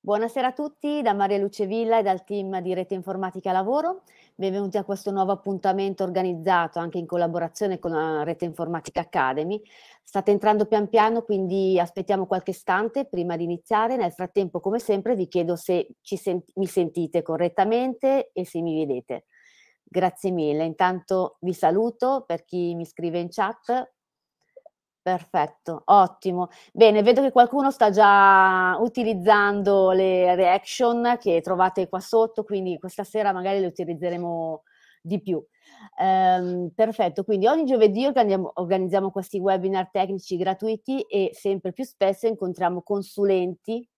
Buonasera a tutti da Maria Luce Villa e dal team di Rete Informatica Lavoro. Benvenuti a questo nuovo appuntamento organizzato anche in collaborazione con la eh, Rete Informatica Academy. State entrando pian piano, quindi aspettiamo qualche istante prima di iniziare. Nel frattempo, come sempre, vi chiedo se sent mi sentite correttamente e se mi vedete. Grazie mille. Intanto vi saluto per chi mi scrive in chat. Perfetto, ottimo. Bene, vedo che qualcuno sta già utilizzando le reaction che trovate qua sotto, quindi questa sera magari le utilizzeremo di più. Um, perfetto, quindi ogni giovedì organizziamo questi webinar tecnici gratuiti e sempre più spesso incontriamo consulenti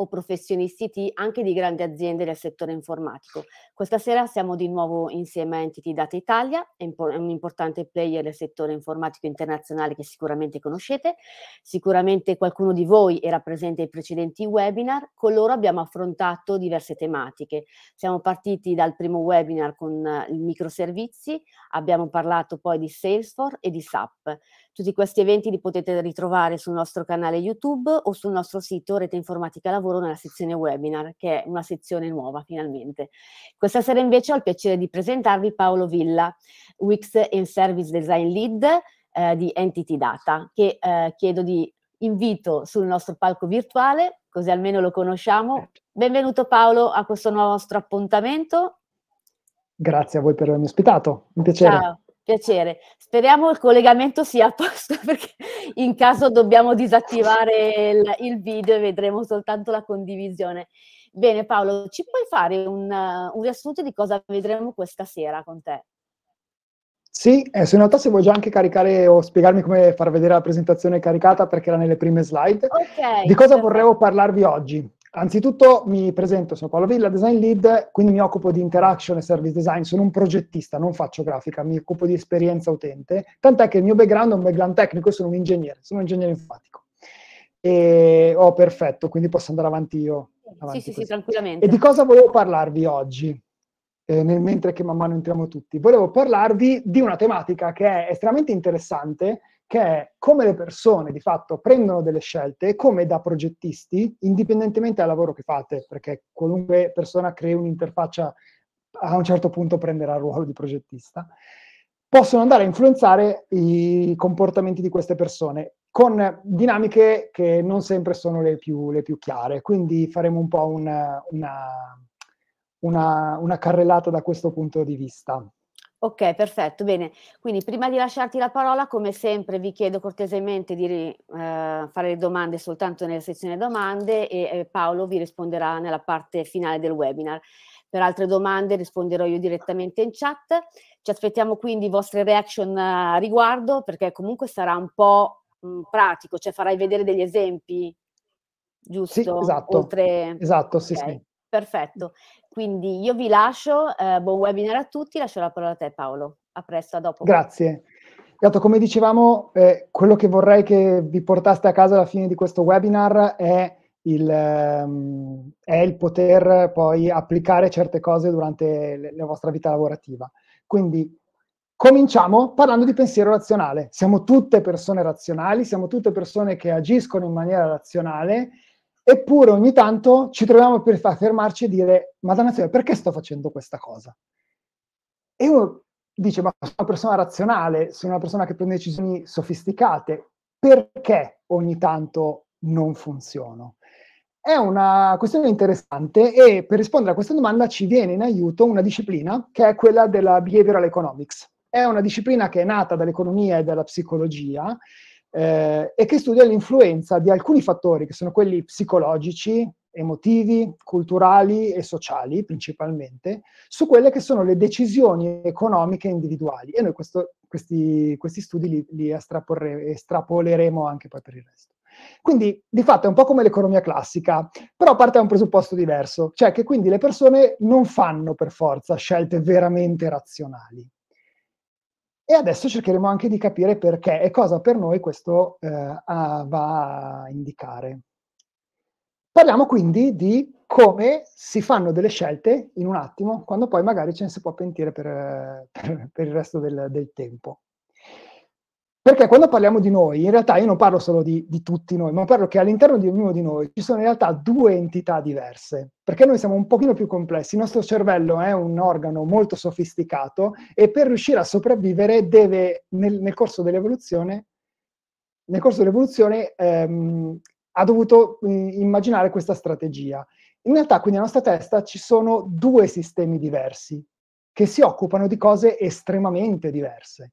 o professionisti IT anche di grandi aziende del settore informatico. Questa sera siamo di nuovo insieme a Entity Data Italia, è un importante player del settore informatico internazionale che sicuramente conoscete. Sicuramente qualcuno di voi era presente ai precedenti webinar, con loro abbiamo affrontato diverse tematiche. Siamo partiti dal primo webinar con i microservizi, abbiamo parlato poi di Salesforce e di SAP. Tutti questi eventi li potete ritrovare sul nostro canale YouTube o sul nostro sito Rete Informatica Lavoro nella sezione webinar, che è una sezione nuova finalmente. Questa sera invece ho il piacere di presentarvi Paolo Villa, Wix and Service Design Lead eh, di Entity Data, che eh, chiedo di invito sul nostro palco virtuale, così almeno lo conosciamo. Certo. Benvenuto Paolo a questo nostro appuntamento. Grazie a voi per avermi ospitato, un piacere. Ciao. Piacere. Speriamo il collegamento sia a posto perché in caso dobbiamo disattivare il, il video e vedremo soltanto la condivisione. Bene Paolo, ci puoi fare un, un riassunto di cosa vedremo questa sera con te? Sì, eh, se in realtà se vuoi già anche caricare o spiegarmi come far vedere la presentazione caricata perché era nelle prime slide. Okay, di cosa certo. vorrei parlarvi oggi? Anzitutto mi presento, sono Paolo Villa, design lead, quindi mi occupo di interaction e service design, sono un progettista, non faccio grafica, mi occupo di esperienza utente, tant'è che il mio background è un background tecnico, sono un ingegnere, sono un ingegnere informatico. E, oh, perfetto, quindi posso andare avanti io. Avanti sì, sì, sì, tranquillamente. E di cosa volevo parlarvi oggi? Eh, nel, mentre che man mano entriamo tutti. Volevo parlarvi di una tematica che è estremamente interessante, che è come le persone di fatto prendono delle scelte e come da progettisti, indipendentemente dal lavoro che fate, perché qualunque persona crea un'interfaccia a un certo punto prenderà il ruolo di progettista, possono andare a influenzare i comportamenti di queste persone con dinamiche che non sempre sono le più, le più chiare. Quindi faremo un po' una, una, una, una carrellata da questo punto di vista. Ok, perfetto, bene. Quindi prima di lasciarti la parola, come sempre vi chiedo cortesemente di eh, fare le domande soltanto nella sezione domande e eh, Paolo vi risponderà nella parte finale del webinar. Per altre domande risponderò io direttamente in chat. Ci aspettiamo quindi vostre reaction eh, a riguardo perché comunque sarà un po' mh, mm, pratico, cioè farai vedere degli esempi, giusto? Sì, esatto. Oltre... esatto, okay. sì. Perfetto. Quindi io vi lascio, eh, buon webinar a tutti, lascio la parola a te Paolo. A presto, a dopo. Grazie. Gatto, come dicevamo, eh, quello che vorrei che vi portaste a casa alla fine di questo webinar è il, ehm, è il poter poi applicare certe cose durante la vostra vita lavorativa. Quindi cominciamo parlando di pensiero razionale. Siamo tutte persone razionali, siamo tutte persone che agiscono in maniera razionale Eppure ogni tanto ci troviamo per fermarci e dire, Madonna, perché sto facendo questa cosa? E uno dice, ma sono una persona razionale, sono una persona che prende decisioni sofisticate, perché ogni tanto non funziono? È una questione interessante e per rispondere a questa domanda ci viene in aiuto una disciplina che è quella della behavioral economics. È una disciplina che è nata dall'economia e dalla psicologia eh, e che studia l'influenza di alcuni fattori che sono quelli psicologici, emotivi, culturali e sociali principalmente, su quelle che sono le decisioni economiche individuali. E noi questo, questi, questi, studi li, li estrapoleremo anche poi per il resto. Quindi di fatto è un po' come l'economia classica, però parte da un presupposto diverso, cioè che quindi le persone non fanno per forza scelte veramente razionali. E adesso cercheremo anche di capire perché e cosa per noi questo eh, va a indicare. Parliamo quindi di come si fanno delle scelte in un attimo, quando poi magari ce ne si può pentire per, per, per il resto del, del tempo. Perché quando parliamo di noi, in realtà io non parlo solo di, di, tutti noi, ma parlo che all'interno di ognuno di noi ci sono in realtà due entità diverse, perché noi siamo un pochino più complessi, il nostro cervello è un organo molto sofisticato e per riuscire a sopravvivere deve, nel, nel corso dell'evoluzione, nel corso dell'evoluzione ehm, ha dovuto mm, immaginare questa strategia. In realtà quindi nella nostra testa ci sono due sistemi diversi che si occupano di cose estremamente diverse.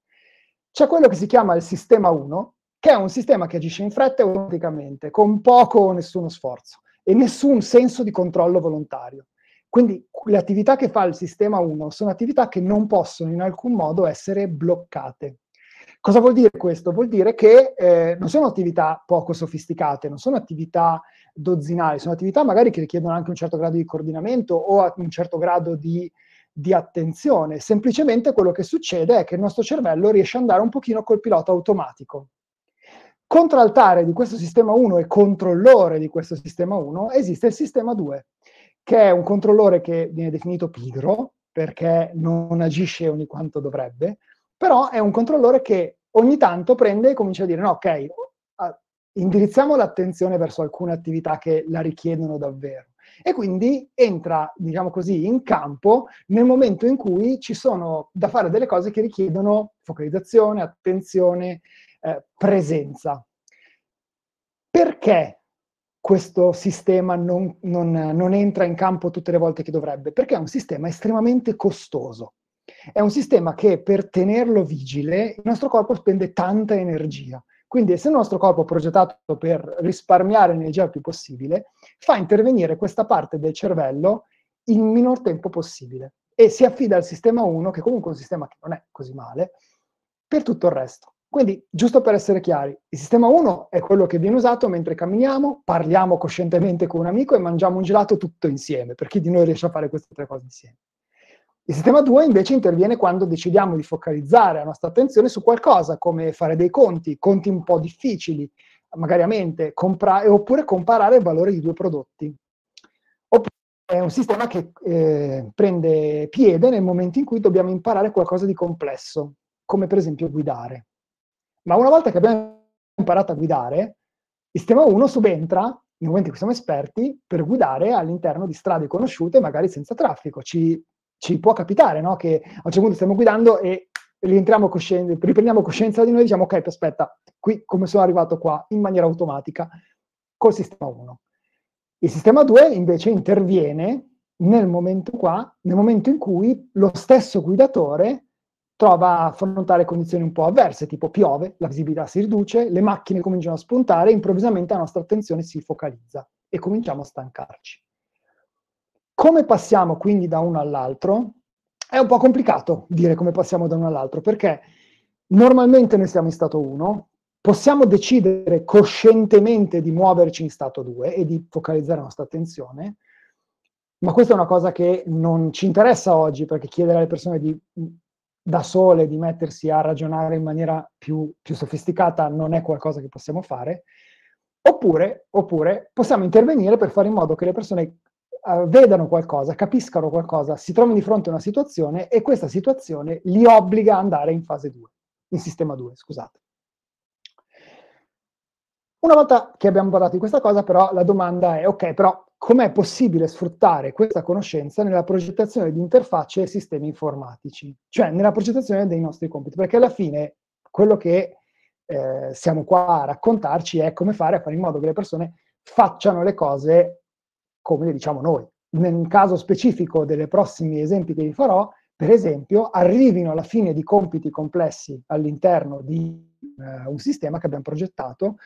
C'è quello che si chiama il sistema 1, che è un sistema che agisce in fretta e automaticamente, con poco o nessuno sforzo e nessun senso di controllo volontario. Quindi le attività che fa il sistema 1 sono attività che non possono in alcun modo essere bloccate. Cosa vuol dire questo? Vuol dire che eh, non sono attività poco sofisticate, non sono attività dozzinali, sono attività magari che richiedono anche un certo grado di coordinamento o un certo grado di di attenzione, semplicemente quello che succede è che il nostro cervello riesce ad andare un pochino col pilota automatico. Contraltare di questo sistema 1 e controllore di questo sistema 1 esiste il sistema 2, che è un controllore che viene definito pigro perché non agisce ogni quanto dovrebbe, però è un controllore che ogni tanto prende e comincia a dire no, ok, indirizziamo l'attenzione verso alcune attività che la richiedono davvero e quindi entra, diciamo così, in campo nel momento in cui ci sono da fare delle cose che richiedono focalizzazione, attenzione, eh, presenza. Perché questo sistema non, non, non entra in campo tutte le volte che dovrebbe? Perché è un sistema estremamente costoso. È un sistema che per tenerlo vigile il nostro corpo spende tanta energia. Quindi se il nostro corpo è progettato per risparmiare energia il più possibile, fa intervenire questa parte del cervello in minor tempo possibile e si affida al sistema 1, che comunque è un sistema che non è così male, per tutto il resto. Quindi, giusto per essere chiari, il sistema 1 è quello che viene usato mentre camminiamo, parliamo coscientemente con un amico e mangiamo un gelato tutto insieme, per chi di noi riesce a fare queste tre cose insieme. Il sistema 2 invece interviene quando decidiamo di focalizzare la nostra attenzione su qualcosa, come fare dei conti, conti un po' difficili, magari a mente, compra- oppure comparare il valore di due prodotti. Oppure è un sistema che eh, prende piede nel momento in cui dobbiamo imparare qualcosa di complesso, come per esempio guidare. Ma una volta che abbiamo imparato a guidare, il sistema 1 subentra nel momento in cui siamo esperti, per guidare all'interno di strade conosciute, magari senza traffico. Ci ci può capitare, no? Che a un certo punto stiamo guidando e coscien- riprendiamo coscienza di noi e diciamo, ok, aspetta, qui come sono arrivato qua, in maniera automatica, col sistema 1. Il sistema 2 invece interviene nel momento, qua, nel momento in cui lo stesso guidatore trova a affrontare condizioni un po' avverse, tipo piove, la visibilità si riduce, le macchine cominciano a spuntare, improvvisamente la nostra attenzione si focalizza e cominciamo a stancarci. Come passiamo quindi da uno all'altro? È un po' complicato dire come passiamo da uno all'altro, perché normalmente noi siamo in stato 1, possiamo decidere coscientemente di muoverci in stato 2 e di focalizzare la nostra attenzione, ma questa è una cosa che non ci interessa oggi, perché chiedere alle persone di, da sole di mettersi a ragionare in maniera più, più sofisticata non è qualcosa che possiamo fare, oppure, oppure possiamo intervenire per fare in modo che le persone eh, vedano qualcosa, capiscano qualcosa, si trovano di fronte a una situazione e questa situazione li obbliga ad andare in fase 2, in sistema 2, scusate. Una volta che abbiamo parlato di questa cosa, però, la domanda è, ok, però com'è possibile sfruttare questa conoscenza nella progettazione di interfacce e sistemi informatici, cioè nella progettazione dei nostri compiti, perché alla fine quello che eh, siamo qua a raccontarci è come fare a fare in modo che le persone facciano le cose come le diciamo noi. Nel caso specifico delle prossimi esempi che vi farò, per esempio, arrivino alla fine di compiti complessi all'interno di eh, un sistema che abbiamo progettato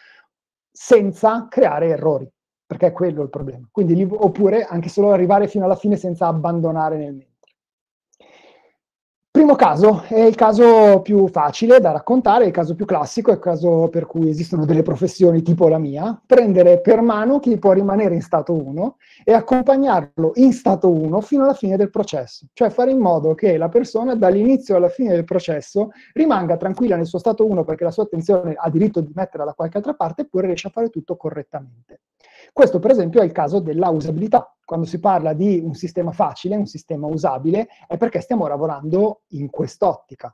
senza creare errori, perché è quello il problema. Quindi, oppure anche solo arrivare fino alla fine senza abbandonare nel mezzo. Primo caso, è il caso più facile da raccontare, il caso più classico, è il caso per cui esistono delle professioni tipo la mia, prendere per mano chi può rimanere in stato 1 e accompagnarlo in stato 1 fino alla fine del processo, cioè fare in modo che la persona dall'inizio alla fine del processo rimanga tranquilla nel suo stato 1 perché la sua attenzione ha diritto di metterla da qualche altra parte eppure riesce a fare tutto correttamente. Questo per esempio è il caso della usabilità, quando si parla di un sistema facile, un sistema usabile, è perché stiamo lavorando in quest'ottica.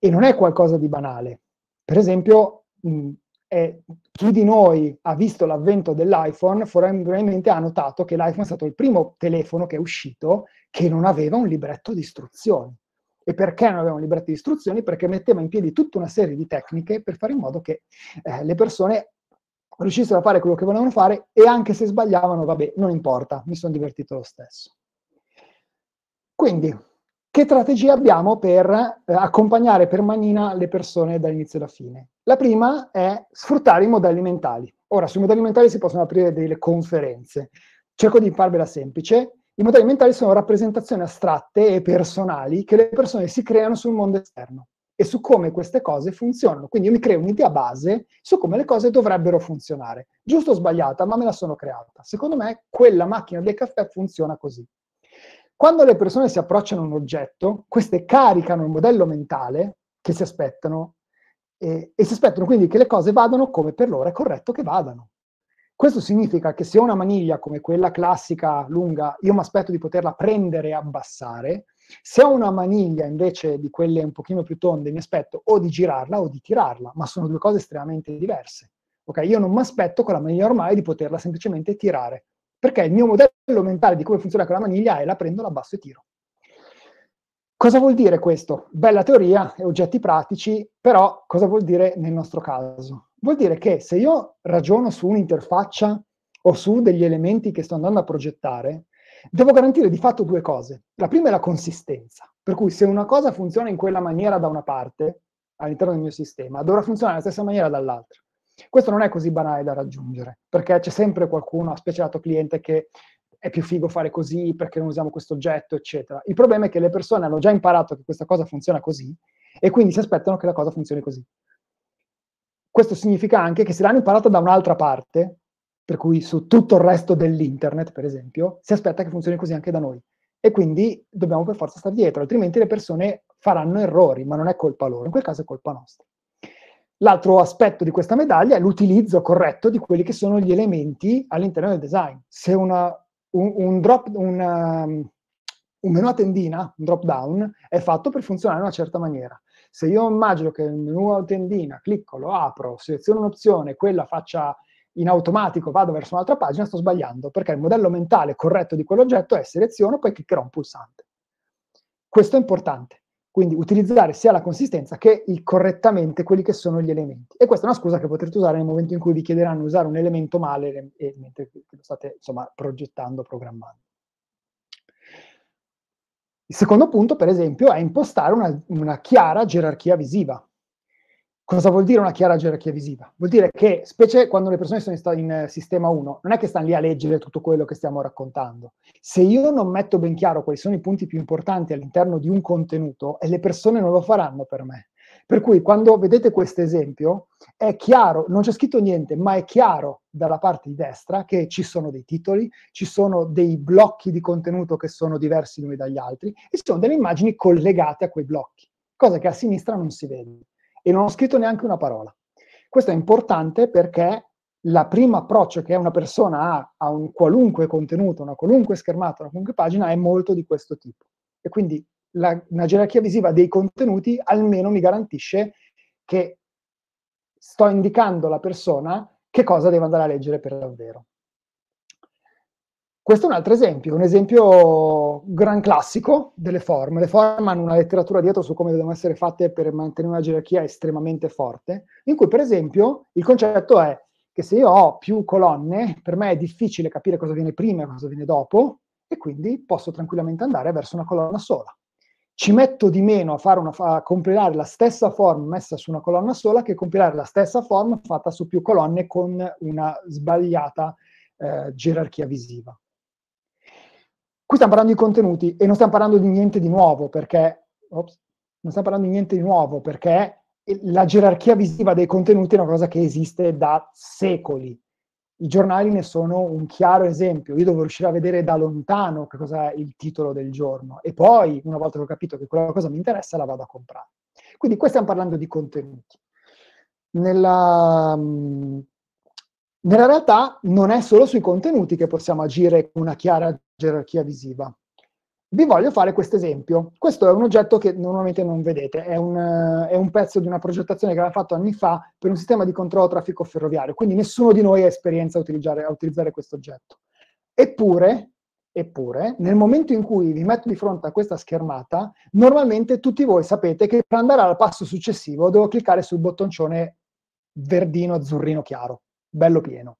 E non è qualcosa di banale. Per esempio, mh, eh, chi di noi ha visto l'avvento dell'iPhone probabilmente ha notato che l'iPhone è stato il primo telefono che è uscito che non aveva un libretto di istruzioni. E perché non aveva un libretto di istruzioni? Perché metteva in piedi tutta una serie di tecniche per fare in modo che eh, le persone riuscissero a fare quello che volevano fare e anche se sbagliavano, vabbè, non importa, mi sono divertito lo stesso. Quindi, che strategie abbiamo per eh, accompagnare per manina le persone dall'inizio alla fine? La prima è sfruttare i modelli mentali. Ora, sui modelli mentali si possono aprire delle conferenze. Cerco di farvela semplice. I modelli mentali sono rappresentazioni astratte e personali che le persone si creano sul mondo esterno e su come queste cose funzionano. Quindi io mi creo un'idea base su come le cose dovrebbero funzionare. Giusto o sbagliata, ma me la sono creata. Secondo me quella macchina del caffè funziona così. Quando le persone si approcciano a un oggetto, queste caricano il modello mentale che si aspettano e, e si aspettano quindi che le cose vadano come per loro è corretto che vadano. Questo significa che se ho una maniglia come quella classica lunga, io mi aspetto di poterla prendere e abbassare, se ho una maniglia invece di quelle un pochino più tonde, mi aspetto o di girarla o di tirarla, ma sono due cose estremamente diverse. Okay? Io non mi aspetto con la maniglia ormai di poterla semplicemente tirare, perché il mio modello mentale di come funziona con la maniglia è la prendo, la basso e tiro. Cosa vuol dire questo? Bella teoria e oggetti pratici, però cosa vuol dire nel nostro caso? Vuol dire che se io ragiono su un'interfaccia o su degli elementi che sto andando a progettare, Devo garantire di fatto due cose. La prima è la consistenza, per cui se una cosa funziona in quella maniera da una parte, all'interno del mio sistema, dovrà funzionare nella stessa maniera dall'altra. Questo non è così banale da raggiungere, perché c'è sempre qualcuno, specie lato cliente, che è più figo fare così perché non usiamo questo oggetto, eccetera. Il problema è che le persone hanno già imparato che questa cosa funziona così e quindi si aspettano che la cosa funzioni così. Questo significa anche che se l'hanno imparata da un'altra parte, per cui su tutto il resto dell'internet, per esempio, si aspetta che funzioni così anche da noi. E quindi dobbiamo per forza stare dietro, altrimenti le persone faranno errori, ma non è colpa loro, in quel caso è colpa nostra. L'altro aspetto di questa medaglia è l'utilizzo corretto di quelli che sono gli elementi all'interno del design. Se una, un, un, drop, um, una, un menu a tendina, un drop down, è fatto per funzionare in una certa maniera. Se io immagino che il menu a tendina, clicco, lo apro, seleziono un'opzione, quella faccia in automatico vado verso un'altra pagina, sto sbagliando, perché il modello mentale corretto di quell'oggetto è seleziono, poi cliccherò un pulsante. Questo è importante. Quindi utilizzare sia la consistenza che il correttamente quelli che sono gli elementi. E questa è una scusa che potrete usare nel momento in cui vi chiederanno di usare un elemento male e, mentre lo state insomma, progettando, programmando. Il secondo punto, per esempio, è impostare una, una chiara gerarchia visiva. Cosa vuol dire una chiara gerarchia visiva? Vuol dire che, specie quando le persone sono in, in eh, sistema 1, non è che stanno lì a leggere tutto quello che stiamo raccontando. Se io non metto ben chiaro quali sono i punti più importanti all'interno di un contenuto, e le persone non lo faranno per me. Per cui quando vedete questo esempio, è chiaro, non c'è scritto niente, ma è chiaro dalla parte di destra che ci sono dei titoli, ci sono dei blocchi di contenuto che sono diversi gli uni dagli altri e ci sono delle immagini collegate a quei blocchi, cosa che a sinistra non si vede e non ho scritto neanche una parola. Questo è importante perché la prima approccio che una persona ha a un qualunque contenuto, una qualunque schermata, una qualunque pagina è molto di questo tipo. E quindi la, una gerarchia visiva dei contenuti almeno mi garantisce che sto indicando alla persona che cosa deve andare a leggere per davvero. Questo è un altro esempio, un esempio gran classico delle forme. Le forme hanno una letteratura dietro su come devono essere fatte per mantenere una gerarchia estremamente forte, in cui per esempio il concetto è che se io ho più colonne, per me è difficile capire cosa viene prima e cosa viene dopo, e quindi posso tranquillamente andare verso una colonna sola. Ci metto di meno a, una, a compilare la stessa form messa su una colonna sola che compilare la stessa form fatta su più colonne con una sbagliata eh, gerarchia visiva. Qui stiamo parlando di contenuti e non stiamo parlando di niente di nuovo perché, ops, non stiamo parlando di niente di nuovo perché la gerarchia visiva dei contenuti è una cosa che esiste da secoli. I giornali ne sono un chiaro esempio. Io devo riuscire a vedere da lontano che cosa è il titolo del giorno e poi, una volta che ho capito che quella cosa mi interessa, la vado a comprare. Quindi qui stiamo parlando di contenuti. Nella, nella realtà non è solo sui contenuti che possiamo agire con una chiara gerarchia visiva. Vi voglio fare questo esempio. Questo è un oggetto che normalmente non vedete, è un, è un pezzo di una progettazione che aveva fatto anni fa per un sistema di controllo traffico ferroviario, quindi nessuno di noi ha esperienza a utilizzare, utilizzare questo oggetto. Eppure, Eppure, nel momento in cui vi metto di fronte a questa schermata, normalmente tutti voi sapete che per andare al passo successivo devo cliccare sul bottoncione verdino, azzurrino chiaro bello pieno.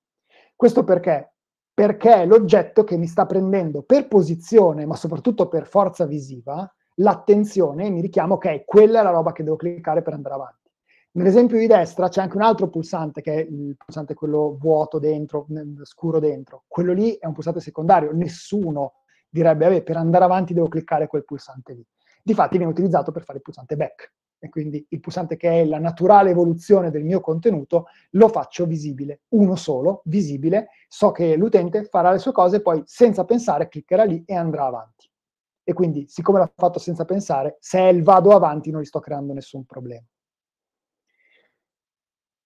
Questo perché? Perché è l'oggetto che mi sta prendendo per posizione, ma soprattutto per forza visiva, l'attenzione e mi richiamo, ok, quella è la roba che devo cliccare per andare avanti. Nell'esempio di destra c'è anche un altro pulsante che è il pulsante quello vuoto dentro, scuro dentro. Quello lì è un pulsante secondario, nessuno direbbe, vabbè, per andare avanti devo cliccare quel pulsante lì. Difatti viene utilizzato per fare il pulsante back e quindi il pulsante che è la naturale evoluzione del mio contenuto lo faccio visibile, uno solo, visibile, so che l'utente farà le sue cose, poi senza pensare cliccherà lì e andrà avanti. E quindi, siccome l'ha fatto senza pensare, se è il vado avanti non gli sto creando nessun problema.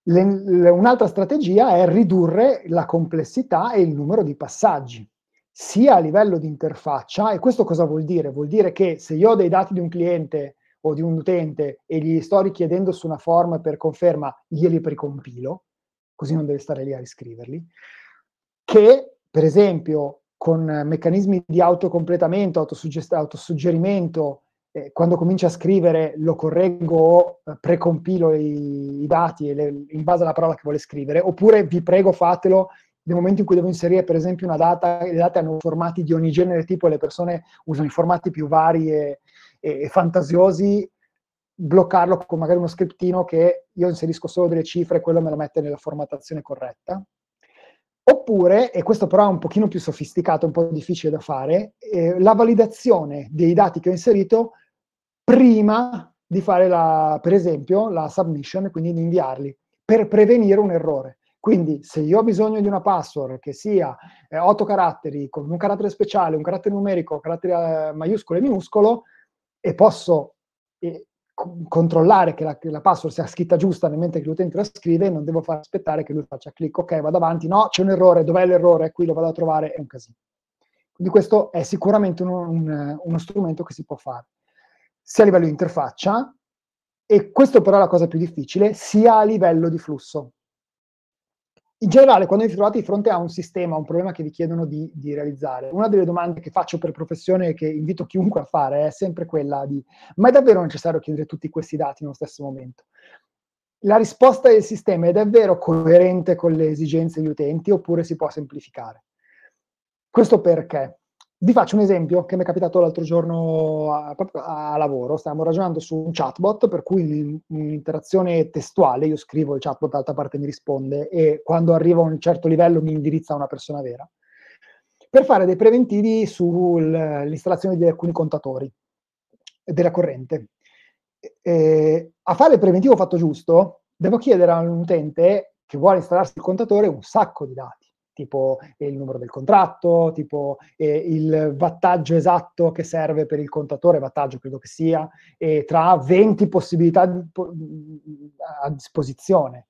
Le, le, un'altra strategia è ridurre la complessità e il numero di passaggi sia a livello di interfaccia, e questo cosa vuol dire? Vuol dire che se io ho dei dati di un cliente o di un utente e gli sto richiedendo su una form per conferma, glieli precompilo, così non deve stare lì a riscriverli, che per esempio con meccanismi di autocompletamento, autosuggest- autosuggerimento, eh, quando comincio a scrivere lo correggo o eh, precompilo i, i dati le, in base alla parola che vuole scrivere, oppure vi prego fatelo nel momento in cui devo inserire per esempio una data, le date hanno formati di ogni genere tipo, e le persone usano i formati più vari e e fantasiosi bloccarlo con magari uno scriptino che io inserisco solo delle cifre e quello me lo mette nella formattazione corretta. Oppure, e questo però è un pochino più sofisticato, un po' difficile da fare, eh, la validazione dei dati che ho inserito prima di fare, la, per esempio, la submission, quindi di inviarli, per prevenire un errore. Quindi se io ho bisogno di una password che sia eh, 8 caratteri, con un carattere speciale, un carattere numerico, carattere eh, maiuscolo e minuscolo, e posso eh, controllare che la, che la, password sia scritta giusta nel mentre che l'utente la scrive, non devo far aspettare che lui faccia clic, ok, vado avanti, no, c'è un errore, dov'è l'errore? Qui lo vado a trovare, è un casino. Quindi questo è sicuramente un, un, uno strumento che si può fare, sia a livello di interfaccia, e questo però è la cosa più difficile, sia a livello di flusso in generale, quando vi trovate di fronte a un sistema, a un problema che vi chiedono di, di, realizzare, una delle domande che faccio per professione e che invito chiunque a fare è sempre quella di ma è davvero necessario chiedere tutti questi dati nello stesso momento? La risposta del sistema è davvero coerente con le esigenze degli utenti oppure si può semplificare? Questo perché? Vi faccio un esempio che mi è capitato l'altro giorno a, a, lavoro. Stavamo ragionando su un chatbot, per cui in, un'interazione testuale, io scrivo il chatbot, d'altra parte mi risponde e quando arrivo a un certo livello mi indirizza a una persona vera, per fare dei preventivi sull'installazione di alcuni contatori della corrente. E, a fare il preventivo fatto giusto, devo chiedere all'utente che vuole installarsi il contatore un sacco di dati tipo eh, il numero del contratto, tipo eh, il wattaggio esatto che serve per il contatore, wattaggio credo che sia, e tra 20 possibilità di, mm, mm, a disposizione.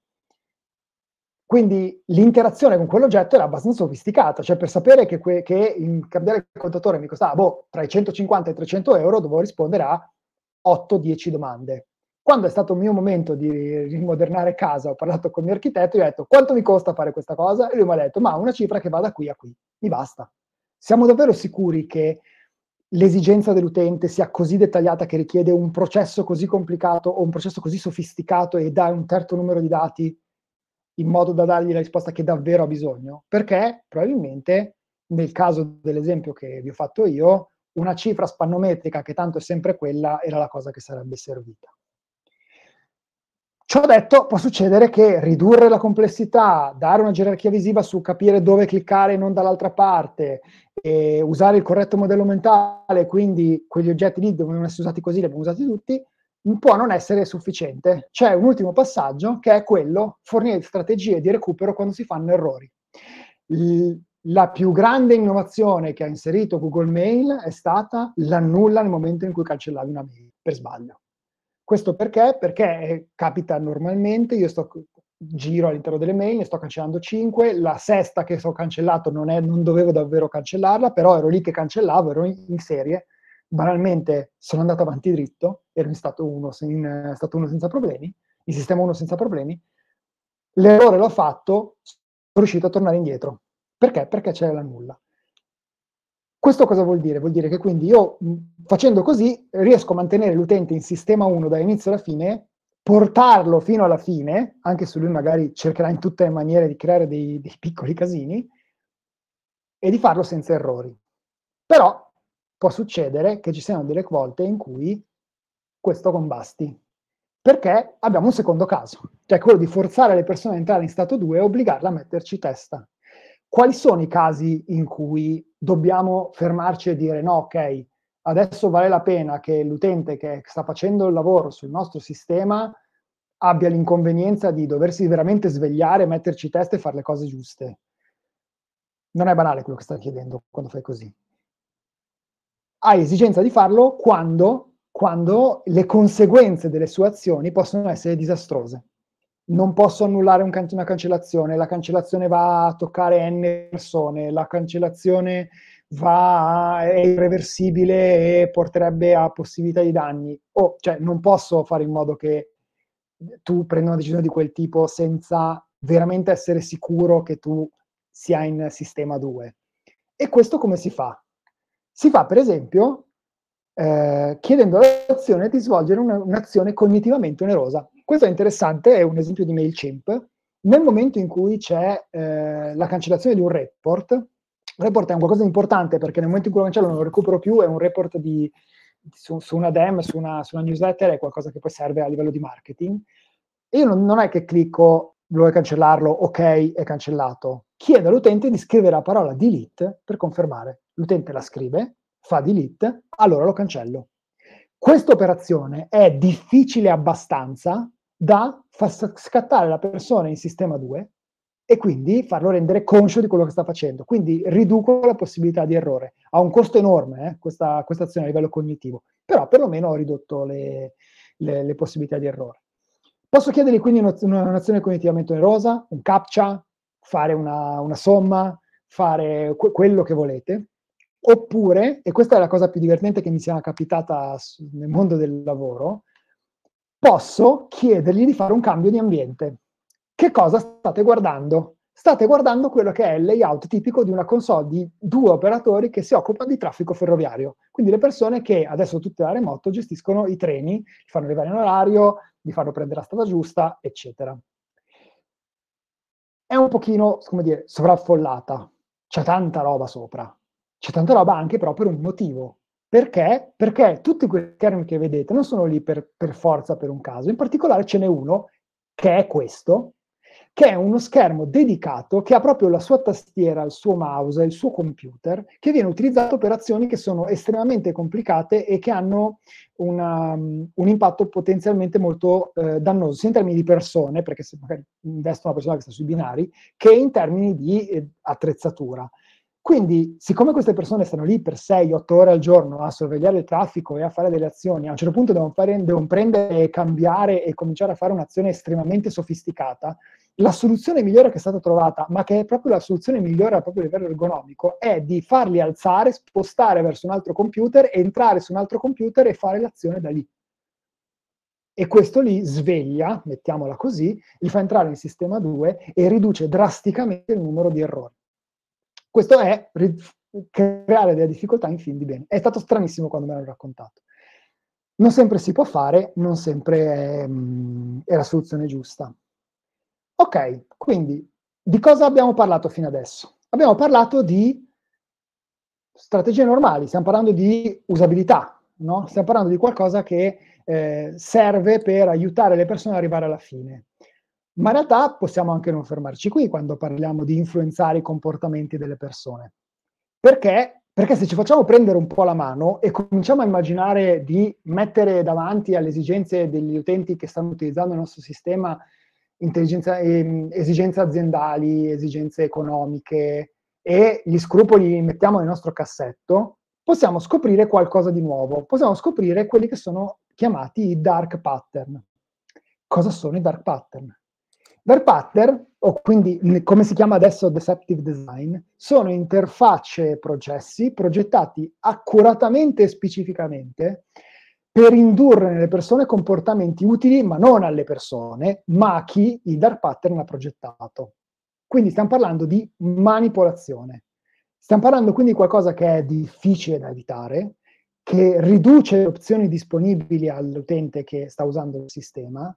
Quindi l'interazione con quell'oggetto era abbastanza sofisticata, cioè per sapere che, que- che cambiare il contatore mi costava boh, tra i 150 e i 300 euro dovevo rispondere a 8-10 domande. Quando è stato il mio momento di rimodernare casa, ho parlato con il mio architetto e ho detto quanto mi costa fare questa cosa e lui mi ha detto ma una cifra che va da qui a qui, mi basta. Siamo davvero sicuri che l'esigenza dell'utente sia così dettagliata che richiede un processo così complicato o un processo così sofisticato e dà un certo numero di dati in modo da dargli la risposta che davvero ha bisogno? Perché probabilmente nel caso dell'esempio che vi ho fatto io, una cifra spannometrica che tanto è sempre quella era la cosa che sarebbe servita. Ciò detto, può succedere che ridurre la complessità, dare una gerarchia visiva su capire dove cliccare e non dall'altra parte, usare il corretto modello mentale, quindi quegli oggetti lì devono essere usati così, li abbiamo usati tutti, può non essere sufficiente. C'è un ultimo passaggio che è quello, fornire strategie di recupero quando si fanno errori. la più grande innovazione che ha inserito Google Mail è stata l'annulla nel momento in cui cancellavi una mail per sbaglio questo perché? Perché eh, capita normalmente, io sto, giro all'interno delle mail, ne sto cancellando 5, la sesta che ho cancellato non, è, non dovevo davvero cancellarla, però ero lì che cancellavo, ero in, serie, banalmente sono andato avanti dritto, ero in stato 1 senza problemi, in sistema 1 senza problemi, l'errore l'ho fatto, sono riuscito a tornare indietro. Perché? Perché c'era la nulla. Questo cosa vuol dire? Vuol dire che quindi io facendo così riesco a mantenere l'utente in sistema 1 da inizio alla fine, portarlo fino alla fine, anche se lui magari cercherà in tutte le maniere di creare dei, dei piccoli casini, e di farlo senza errori. Però può succedere che ci siano delle volte in cui questo combasti, perché abbiamo un secondo caso, cioè quello di forzare le persone a entrare in stato 2 e obbligarle a metterci testa quali sono i casi in cui dobbiamo fermarci e dire no, ok, adesso vale la pena che l'utente che sta facendo il lavoro sul nostro sistema abbia l'inconvenienza di doversi veramente svegliare, metterci testa e fare le cose giuste. Non è banale quello che stai chiedendo quando fai così. Hai esigenza di farlo quando, quando le conseguenze delle sue azioni possono essere disastrose non posso annullare un can- una cancellazione, la cancellazione va a toccare n persone, la cancellazione va, è irreversibile e porterebbe a possibilità di danni. O, cioè, non posso fare in modo che tu prenda una decisione di quel tipo senza veramente essere sicuro che tu sia in sistema 2. E questo come si fa? Si fa, per esempio, eh, chiedendo all'azione di svolgere una, un'azione cognitivamente onerosa. Questo è interessante, è un esempio di MailChimp. Nel momento in cui c'è eh, la cancellazione di un report, il report è un qualcosa di importante perché nel momento in cui lo cancello non lo recupero più, è un report di, su, su, una DEM, su una, su una, newsletter, è qualcosa che poi serve a livello di marketing. io non, non è che clicco, vuoi cancellarlo, ok, è cancellato. Chiedo all'utente di scrivere la parola delete per confermare. L'utente la scrive, fa delete, allora lo cancello. Questa operazione è difficile abbastanza da far scattare la persona in sistema 2 e quindi farlo rendere conscio di quello che sta facendo. Quindi riduco la possibilità di errore. Ha un costo enorme eh, questa, questa, azione a livello cognitivo, però perlomeno ho ridotto le, le, le possibilità di errore. Posso chiedergli quindi un'azione cognitivamente onerosa, un captcha, fare una, una somma, fare que- quello che volete, oppure, e questa è la cosa più divertente che mi sia capitata nel mondo del lavoro, posso chiedergli di fare un cambio di ambiente. Che cosa state guardando? State guardando quello che è il layout tipico di una console di due operatori che si occupano di traffico ferroviario. Quindi le persone che adesso tutte da remoto gestiscono i treni, li fanno arrivare in orario, li fanno prendere la strada giusta, eccetera. È un pochino, come dire, sovraffollata. C'è tanta roba sopra. C'è tanta roba anche però per un motivo perché? Perché tutti quei termini che vedete non sono lì per, per forza per un caso, in particolare ce n'è uno che è questo, che è uno schermo dedicato che ha proprio la sua tastiera, il suo mouse, il suo computer, che viene utilizzato per azioni che sono estremamente complicate e che hanno una, un impatto potenzialmente molto eh, dannoso, sia in termini di persone, perché se magari investo una persona che sta sui binari, che in termini di eh, attrezzatura. Quindi, siccome queste persone stanno lì per 6-8 ore al giorno a sorvegliare il traffico e a fare delle azioni, a un certo punto devono, fare, devono prendere e cambiare e cominciare a fare un'azione estremamente sofisticata, la soluzione migliore che è stata trovata, ma che è proprio la soluzione migliore a proprio livello ergonomico, è di farli alzare, spostare verso un altro computer, entrare su un altro computer e fare l'azione da lì. E questo lì sveglia, mettiamola così, li fa entrare in sistema 2 e riduce drasticamente il numero di errori. Questo è creare delle difficoltà in fin di bene. È stato stranissimo quando me l'hanno raccontato. Non sempre si può fare, non sempre è, ehm, mh, è la soluzione giusta. Ok, quindi di cosa abbiamo parlato fino adesso? Abbiamo parlato di strategie normali, stiamo parlando di usabilità, no? stiamo parlando di qualcosa che eh, serve per aiutare le persone ad arrivare alla fine. Ma in realtà possiamo anche non fermarci qui quando parliamo di influenzare i comportamenti delle persone. Perché? Perché se ci facciamo prendere un po' la mano e cominciamo a immaginare di mettere davanti alle esigenze degli utenti che stanno utilizzando il nostro sistema ehm, esigenze aziendali, esigenze economiche e gli scrupoli li mettiamo nel nostro cassetto, possiamo scoprire qualcosa di nuovo, possiamo scoprire quelli che sono chiamati i dark pattern. Cosa sono i dark pattern? Verpatter, o quindi come si chiama adesso Deceptive Design, sono interfacce e processi progettati accuratamente e specificamente per indurre nelle persone comportamenti utili, ma non alle persone, ma a chi il dark pattern ha progettato. Quindi stiamo parlando di manipolazione. Stiamo parlando quindi di qualcosa che è difficile da evitare, che riduce le opzioni disponibili all'utente che sta usando il sistema,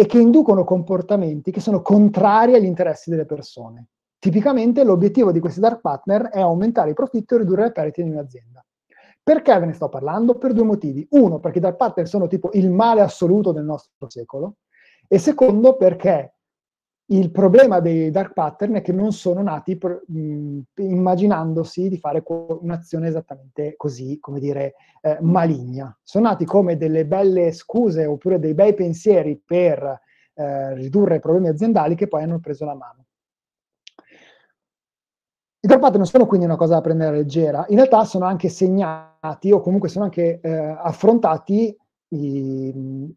e che inducono comportamenti che sono contrari agli interessi delle persone. Tipicamente l'obiettivo di questi dark partner è aumentare i profitti e ridurre le perdite di un'azienda. Perché ve ne sto parlando? Per due motivi. Uno, perché i dark partner sono tipo il male assoluto del nostro secolo e secondo perché il problema dei dark pattern è che non sono nati pr- mh, immaginandosi di fare co- un'azione esattamente così, come dire, eh, maligna. Sono nati come delle belle scuse oppure dei bei pensieri per eh, ridurre i problemi aziendali che poi hanno preso la mano. I dark pattern non sono quindi una cosa da prendere a leggera, in realtà sono anche segnati o comunque sono anche eh, affrontati i,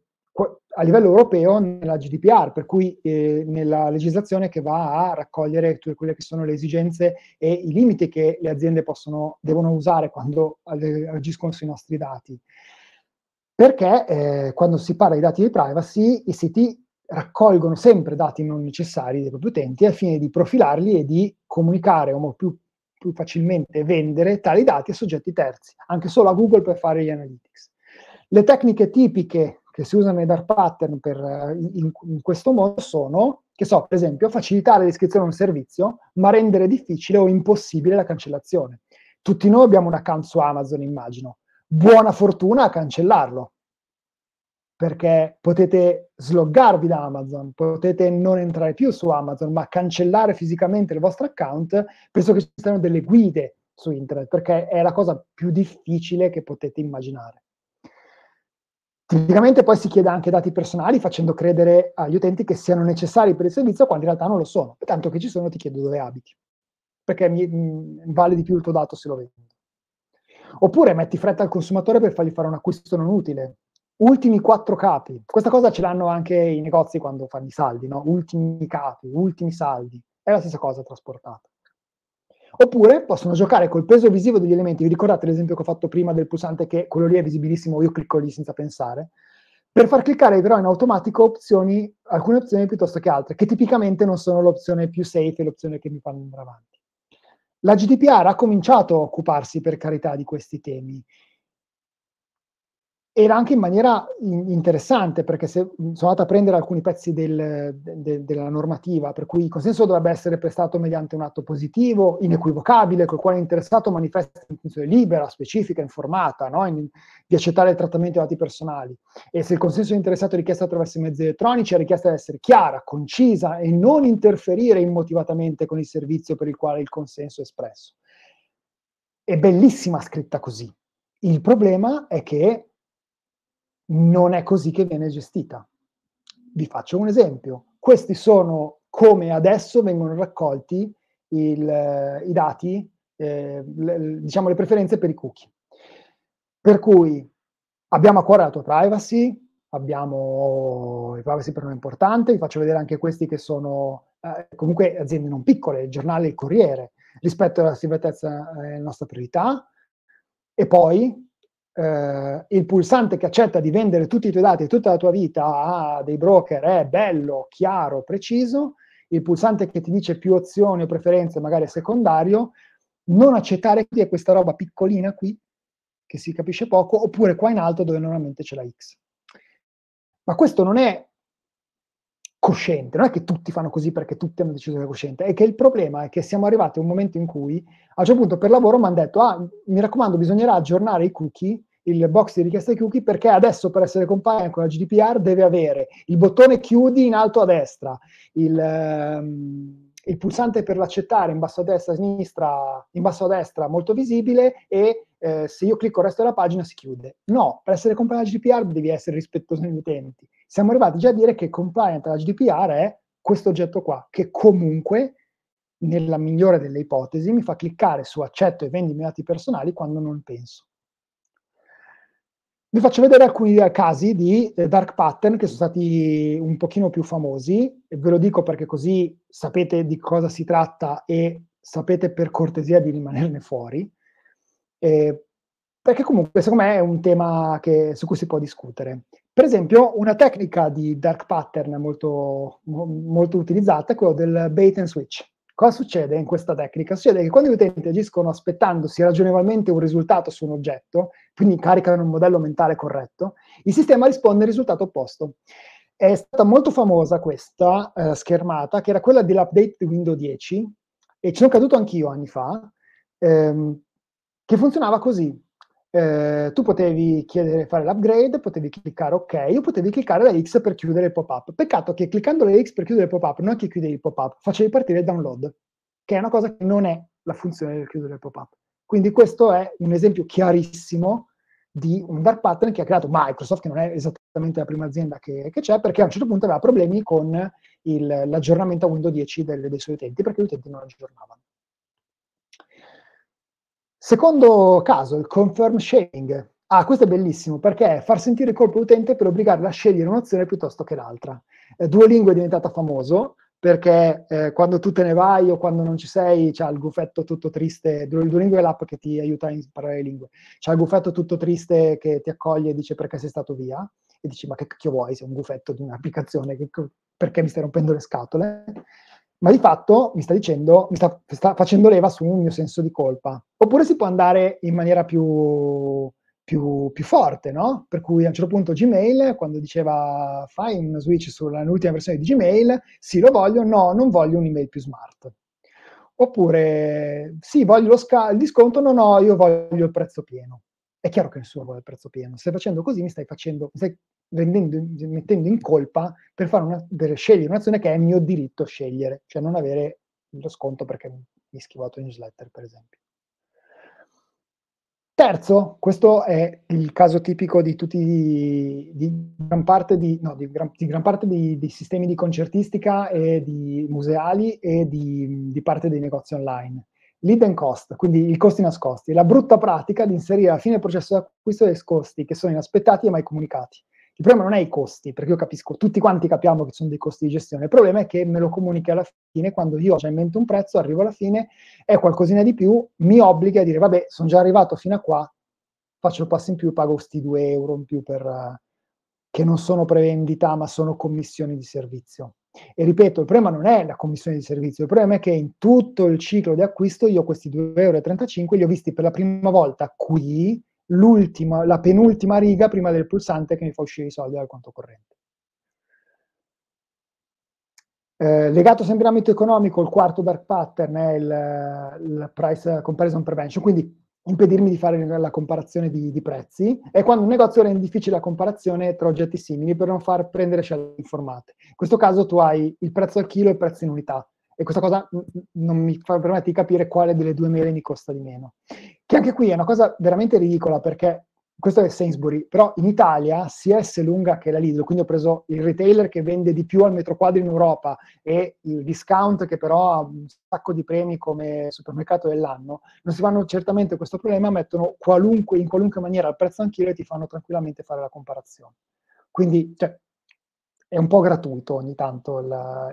a livello europeo nella GDPR, per cui eh, nella legislazione che va a raccogliere tutte quelle che sono le esigenze e i limiti che le aziende possono, devono usare quando agiscono sui nostri dati. Perché eh, quando si parla di dati di privacy, i siti raccolgono sempre dati non necessari dei propri utenti al fine di profilarli e di comunicare o più, più facilmente vendere tali dati a soggetti terzi, anche solo a Google per fare gli analytics. Le tecniche tipiche che si usano nei dark pattern per, eh, in, in, questo modo sono, che so, per esempio, facilitare l'iscrizione a un servizio, ma rendere difficile o impossibile la cancellazione. Tutti noi abbiamo un account su Amazon, immagino. Buona fortuna a cancellarlo, perché potete sloggarvi da Amazon, potete non entrare più su Amazon, ma cancellare fisicamente il vostro account, penso che ci siano delle guide su internet, perché è la cosa più difficile che potete immaginare. Tipicamente poi si chiede anche dati personali facendo credere agli utenti che siano necessari per il servizio quando in realtà non lo sono. Tanto che ci sono ti chiedo dove abiti, perché mi, mi mm, vale di più il tuo dato se lo vendo. Oppure metti fretta al consumatore per fargli fare un acquisto non utile. Ultimi quattro capi. Questa cosa ce l'hanno anche i negozi quando fanno i saldi, no? Ultimi capi, ultimi saldi. È la stessa cosa trasportata. Oppure possono giocare col peso visivo degli elementi. Vi ricordate l'esempio che ho fatto prima del pulsante che quello lì è visibilissimo, io clicco lì senza pensare? Per far cliccare però in automatico opzioni, alcune opzioni piuttosto che altre, che tipicamente non sono l'opzione più safe l'opzione che mi fa andare avanti. La GDPR ha cominciato a occuparsi, per carità, di questi temi era anche in maniera interessante perché se, sono andato a prendere alcuni pezzi del, de, della normativa, per cui il consenso dovrebbe essere prestato mediante un atto positivo, inequivocabile, col quale l'interessato manifesta l'intenzione libera, specifica, informata, no? in, di accettare il trattamento dei dati personali. E se il consenso è interessato è richiesto attraverso i mezzi elettronici, è richiesta di essere chiara, concisa e non interferire immotivatamente con il servizio per il quale il consenso è espresso. È bellissima scritta così. Il problema è che non è così che viene gestita. Vi faccio un esempio. Questi sono come adesso vengono raccolti il, eh, i dati, eh, le, diciamo le preferenze per i cookie. Per cui abbiamo a cuore la tua privacy, abbiamo oh, i privacy per noi importante, vi faccio vedere anche questi che sono eh, comunque aziende non piccole, il giornale il corriere, rispetto alla segretezza eh, è eh, nostra priorità, e poi eh, il pulsante che accetta di vendere tutti i tuoi dati e tutta la tua vita a dei broker è bello, chiaro, preciso, il pulsante che ti dice più opzioni o preferenze magari è secondario, non accettare qui è questa roba piccolina qui, che si capisce poco, oppure qua in alto dove normalmente c'è la X. Ma questo non è cosciente, non è che tutti fanno così perché tutti hanno deciso che è cosciente, è che il problema è che siamo arrivati a un momento in cui a un certo punto per lavoro mi hanno detto ah, mi raccomando bisognerà aggiornare i cookie, il box di richiesta di cookie perché adesso per essere compliant con la GDPR deve avere il bottone chiudi in alto a destra, il... Um, il pulsante per l'accettare in basso a destra, a sinistra, in basso a destra molto visibile e eh, se io clicco il resto della pagina si chiude. No, per essere compliant alla GDPR devi essere rispettoso negli utenti. Siamo arrivati già a dire che compliant alla GDPR è questo oggetto qua, che comunque, nella migliore delle ipotesi, mi fa cliccare su accetto e vendi i miei dati personali quando non penso vi faccio vedere alcuni eh, casi di eh, dark pattern che sono stati un pochino più famosi, ve lo dico perché così sapete di cosa si tratta e sapete per cortesia di rimanerne fuori, eh, perché comunque secondo me è un tema che, su cui si può discutere. Per esempio, una tecnica di dark pattern molto, molto utilizzata è quella del bait and switch. Cosa succede in questa tecnica? Succede che quando gli utenti agiscono aspettandosi ragionevolmente un risultato su un oggetto, quindi caricano un modello mentale corretto, il sistema risponde al risultato opposto. È stata molto famosa questa eh, schermata, che era quella dell'update di Windows 10, e ci sono caduto anch'io anni fa, ehm, che funzionava così eh, tu potevi chiedere fare l'upgrade, potevi cliccare ok o potevi cliccare la X per chiudere il pop-up. Peccato che cliccando la X per chiudere il pop-up, non è che chiudevi il pop-up, facevi partire il download, che è una cosa che non è la funzione del chiudere il pop-up. Quindi questo è un esempio chiarissimo di un dark pattern che ha creato Microsoft, che non è esattamente la prima azienda che, che c'è, perché a un certo punto aveva problemi con il, l'aggiornamento a Windows 10 del, dei suoi utenti, perché gli utenti non aggiornavano. Secondo caso, il confirm sharing. Ah, questo è bellissimo perché è far sentire il colpo utente per obbligarlo a scegliere un'azione piuttosto che l'altra. Eh, Duolingo è diventata famoso perché eh, quando tu te ne vai o quando non ci sei c'è il gufetto tutto triste, Duolingo è l'app che ti aiuta a imparare le lingue, c'è il gufetto tutto triste che ti accoglie e dice perché sei stato via e dici ma che cacchio vuoi, sei un gufetto di un'applicazione, che, perché mi stai rompendo le scatole? ma di fatto mi sta dicendo, mi sta, sta, facendo leva su un mio senso di colpa. Oppure si può andare in maniera più, più, più forte, no? Per cui a un certo punto Gmail, quando diceva fai un switch sull'ultima versione di Gmail, sì lo voglio, no, non voglio un'email più smart. Oppure sì, voglio sca- il disconto, no, no, io voglio il prezzo pieno. È chiaro che nessuno vuole il prezzo pieno. Se facendo così mi stai facendo, stai rendendo, mettendo in colpa per, una, per, scegliere un'azione che è mio diritto scegliere, cioè non avere lo sconto perché mi schivato il newsletter, per esempio. Terzo, questo è il caso tipico di tutti di gran parte, di, no, di gran, di gran parte di, sistemi di concertistica e di museali e di parte dei negozi online lead and cost, quindi i costi nascosti, la brutta pratica di inserire alla fine del processo d'acquisto dei costi che sono inaspettati e mai comunicati. Il problema non è i costi, perché io capisco, tutti quanti capiamo che ci sono dei costi di gestione, il problema è che me lo comunichi alla fine, quando io ho già in mente un prezzo, arrivo alla fine, è qualcosina di più, mi obbliga a dire, vabbè, sono già arrivato fino a qua, faccio il passo in più, pago questi 2 euro in più per, uh, che non sono prevendita, ma sono commissioni di servizio. E ripeto, il problema non è la commissione di servizio, il problema è che in tutto il ciclo di acquisto io questi 2,35 euro li ho visti per la prima volta qui l'ultima, la penultima riga prima del pulsante che mi fa uscire i soldi dal conto corrente. Eh, legato sempre all'ambito economico, il quarto dark pattern è il, il, price comparison prevention, quindi impedirmi di fare la comparazione di, di prezzi. È quando un negozio rende difficile la comparazione tra oggetti simili per non far prendere scelte informate. In questo caso tu hai il prezzo al chilo e il prezzo in unità, e questa cosa non mi permette di capire quale delle due mele mi costa di meno. Che anche qui è una cosa veramente ridicola perché questo è Sainsbury, però in Italia sia S lunga che la Lidl, quindi ho preso il retailer che vende di più al metro quadro in Europa e il discount che però ha un sacco di premi come supermercato dell'anno, non si fanno certamente questo problema, mettono qualunque, in qualunque maniera il prezzo anch'io e ti fanno tranquillamente fare la comparazione. Quindi cioè, è un po' gratuito ogni tanto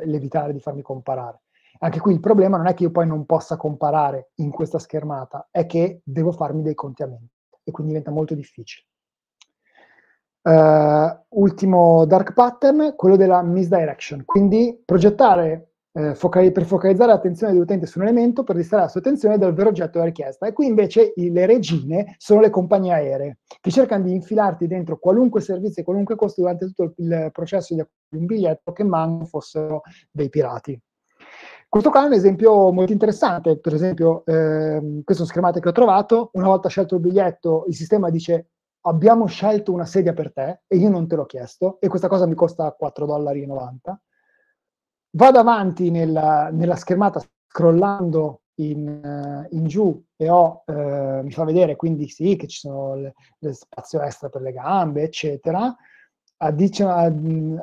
l'evitare di farmi comparare. Anche qui il problema non è che io poi non possa comparare in questa schermata, è che devo farmi dei conti a contiamenti e quindi diventa molto difficile. Uh, ultimo dark pattern, quello della misdirection, quindi progettare eh, focali- per focalizzare l'attenzione dell'utente su un elemento per distrarre la sua attenzione dal vero oggetto della richiesta. E qui invece i- le regine sono le compagnie aeree che cercano di infilarti dentro qualunque servizio e qualunque costo durante tutto il, il processo di acquisto di un biglietto che manco fossero dei pirati. Questo qua è un esempio molto interessante, per esempio ehm, queste sono schermate che ho trovato, una volta scelto il biglietto il sistema dice abbiamo scelto una sedia per te e io non te l'ho chiesto e questa cosa mi costa 4,90 dollari. Vado avanti nella, nella schermata scrollando in, eh, in, giù e ho, eh, mi fa vedere quindi sì che ci sono le, le spazio extra per le gambe, eccetera. Addiziona,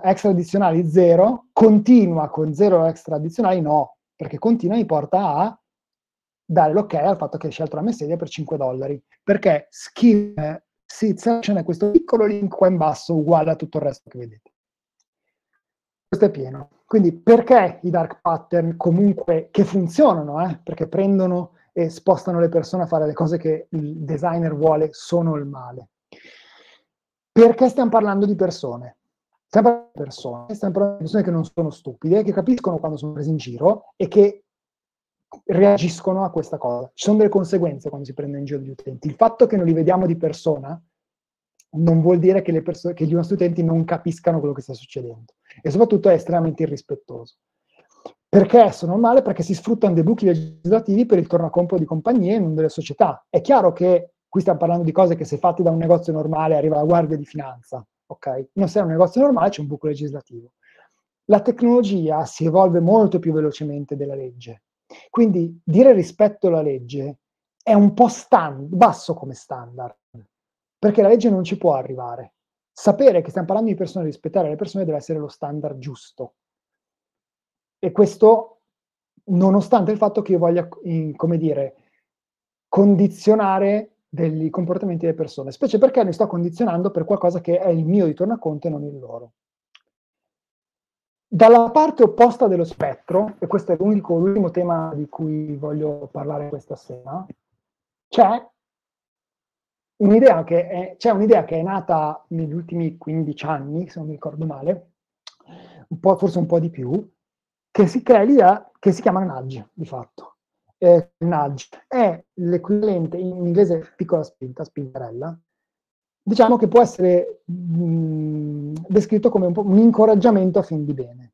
extra addizionali 0, continua con 0 extra addizionali no, perché continua mi porta a dare l'ok al fatto che hai scelto la mia sedia per 5 dollari, perché skin Sitz c'è questo piccolo link qua in basso uguale a tutto il resto che vedete. Questo è pieno. Quindi perché i dark pattern comunque, che funzionano, eh, perché prendono e spostano le persone a fare le cose che il designer vuole, sono il male? Perché stiamo parlando di persone? sempre persone, sempre persone che non sono stupide, che capiscono quando sono presi in giro e che reagiscono a questa cosa. Ci sono delle conseguenze quando si prende in giro gli utenti. Il fatto che non li vediamo di persona non vuol dire che, perso- che, gli nostri utenti non capiscano quello che sta succedendo. E soprattutto è estremamente irrispettoso. Perché sono male? Perché si sfruttano dei buchi legislativi per il tornacompo di compagnie e non delle società. È chiaro che qui stiamo parlando di cose che se fatte da un negozio normale arriva la guardia di finanza, ok? Non sei un negozio normale, c'è un buco legislativo. La tecnologia si evolve molto più velocemente della legge. Quindi dire rispetto alla legge è un po' stand- basso come standard, perché la legge non ci può arrivare. Sapere che stiamo parlando di persone, rispettare le persone deve essere lo standard giusto. E questo nonostante il fatto che io voglia, come dire, condizionare dei comportamenti delle persone, specie perché mi sto condizionando per qualcosa che è il mio ritornaconto e non il loro. Dalla parte opposta dello spettro, e questo è l'unico, l'ultimo tema di cui voglio parlare questa sera, c'è un'idea che è, c'è un'idea che è nata negli ultimi 15 anni, se non mi ricordo male, un forse un po' di più, che si, crea l'idea, che si chiama nudge, di fatto eh, nudge è l'equivalente in inglese piccola spinta, spintarella, diciamo che può essere mh, mhmm, descritto come un, un, incoraggiamento a fin di bene.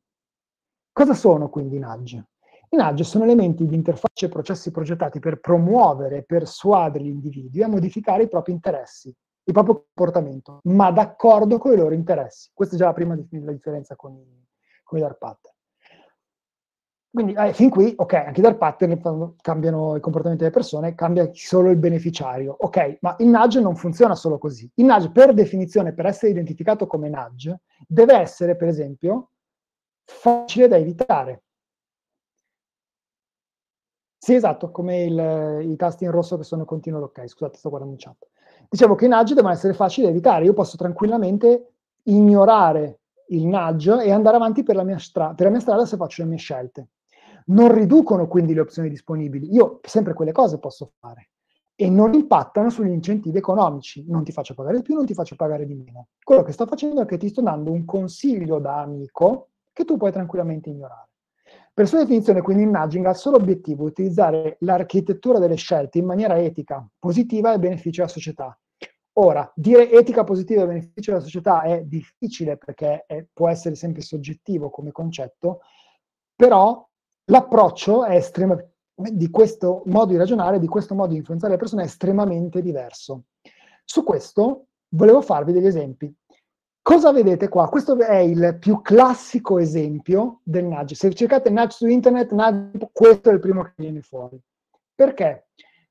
Cosa sono quindi i nudge? I nudge sono elementi di interfacce e processi progettati per promuovere, e persuadere gli individui a modificare i propri interessi, il proprio comportamento, ma d'accordo con i loro interessi. Questa è già la prima differenza con, i, con i dark pattern. Quindi eh, fin qui, ok, anche dal pattern cambiano i comportamenti delle persone, cambia solo il beneficiario. Ok, ma il nudge non funziona solo così. Il nudge, per definizione, per essere identificato come nudge, deve essere, per esempio, facile da evitare. Sì, esatto, come il, i tasti in rosso che sono continuo l'ok. Scusate, sto guardando in chat. Dicevo che i nudge devono essere facili da evitare. Io posso tranquillamente ignorare il nudge e andare avanti per la mia, stra- per la mia strada se faccio le mie scelte non riducono quindi le opzioni disponibili. Io sempre quelle cose posso fare e non impattano sugli incentivi economici. Non ti faccio pagare di più, non ti faccio pagare di meno. Quello che sto facendo è che ti sto dando un consiglio da amico che tu puoi tranquillamente ignorare. Per sua definizione, quindi, il nudging ha solo obiettivo utilizzare l'architettura delle scelte in maniera etica, positiva e a beneficio della società. Ora, dire etica positiva e beneficio della società è difficile perché è, può essere sempre soggettivo come concetto, però L'approccio estrema, di questo modo di ragionare, di questo modo di influenzare le persone è estremamente diverso. Su questo volevo farvi degli esempi. Cosa vedete qua? Questo è il più classico esempio del nudge. Se cercate nudge su internet, nudge, questo è il primo che viene fuori. Perché?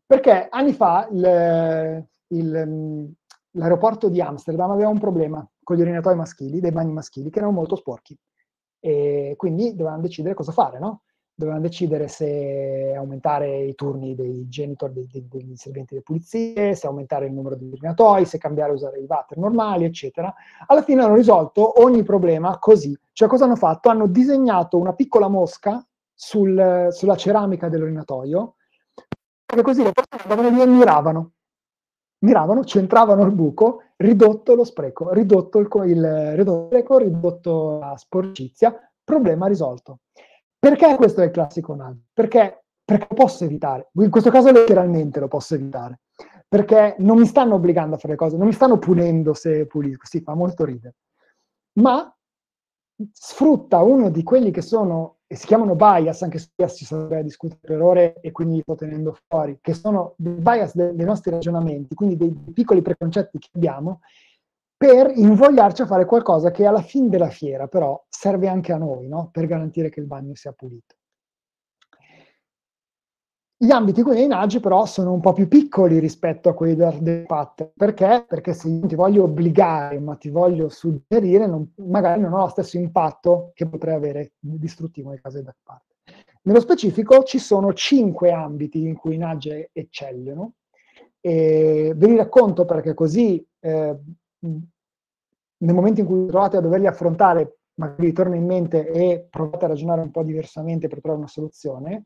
Perché anni fa il, il, l'aeroporto di Amsterdam aveva un problema con gli urinatoi maschili, dei bagni maschili, che erano molto sporchi. E quindi dovevano decidere cosa fare, no? dovevano decidere se aumentare i turni dei genitor, dei, dei, degli interventi delle pulizie, se aumentare il numero di urinatoi, se cambiare e usare i water normali, eccetera. Alla fine hanno risolto ogni problema così. Cioè cosa hanno fatto? Hanno disegnato una piccola mosca sul, sulla ceramica dell'orinatoio, perché così le persone andavano lì e miravano. Miravano, centravano il buco, ridotto lo spreco, ridotto il, il, ridotto, il spreco, ridotto la sporcizia, problema risolto. Perché questo è il classico nano? Perché, perché posso evitare. In questo caso letteralmente lo posso evitare. Perché non mi stanno obbligando a fare cose, non mi stanno punendo se pulisco, si fa molto ridere. Ma sfrutta uno di quelli che sono, e si chiamano bias, anche se si ci sarebbe discutere per ore e quindi li sto tenendo fuori, che sono dei bias dei nostri ragionamenti, quindi dei piccoli preconcetti che abbiamo, per invogliarci a fare qualcosa che alla fine della fiera però serve anche a noi, no? per garantire che il bagno sia pulito. Gli ambiti quindi dei nudge però sono un po' più piccoli rispetto a quelli del, del Perché? Perché se io ti voglio obbligare, ma ti voglio suggerire, non, magari non ho lo stesso impatto che potrei avere distruttivo nel caso del pat. Nello specifico ci sono cinque ambiti in cui i nudge eccellono. E ve li racconto perché così eh, Mm. nel momento in cui trovate a doverli affrontare, magari vi torna in mente e provate a ragionare un po' diversamente per trovare una soluzione.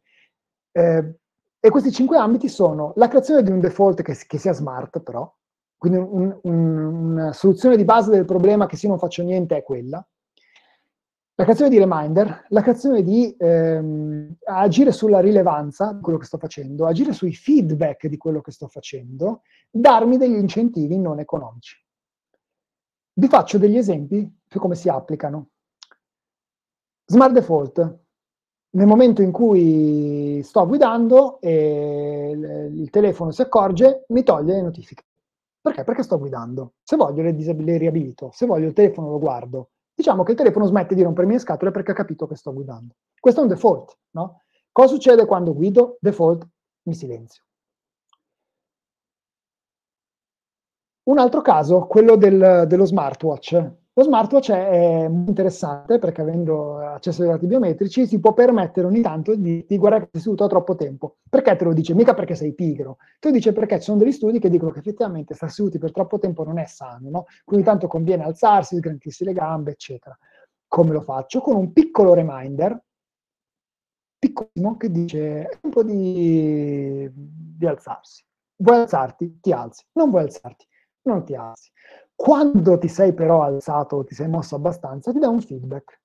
Eh, e questi cinque ambiti sono la creazione di un default che, che sia smart, però, quindi un, un, una soluzione di base del problema che se non faccio niente è quella, la creazione di reminder, la creazione di ehm, agire sulla rilevanza di quello che sto facendo, agire sui feedback di quello che sto facendo, darmi degli incentivi non economici. Vi faccio degli esempi su come si applicano. Smart default. Nel momento in cui sto guidando e il telefono si accorge, mi toglie le notifiche. Perché? Perché sto guidando. Se voglio le, disab- le riabilito, se voglio il telefono lo guardo. Diciamo che il telefono smette di rompermi le scatole perché ha capito che sto guidando. Questo è un default, no? Cosa succede quando guido? Default, mi silenzio. Un altro caso, quello del, dello smartwatch. Lo smartwatch è, interessante perché avendo accesso ai dati biometrici si può permettere ogni tanto di, di guardare che sei seduto da troppo tempo. Perché te lo dice? Mica perché sei pigro. Te lo dice perché ci sono degli studi che dicono che effettivamente stare seduti per troppo tempo non è sano, no? Quindi tanto conviene alzarsi, sgranchirsi le gambe, eccetera. Come lo faccio? Con un piccolo reminder, piccolissimo, che dice è tempo di, di alzarsi. Vuoi alzarti? Ti alzi. Non vuoi alzarti? non ti alzi. Quando ti sei però alzato, ti sei mosso abbastanza, ti dà un feedback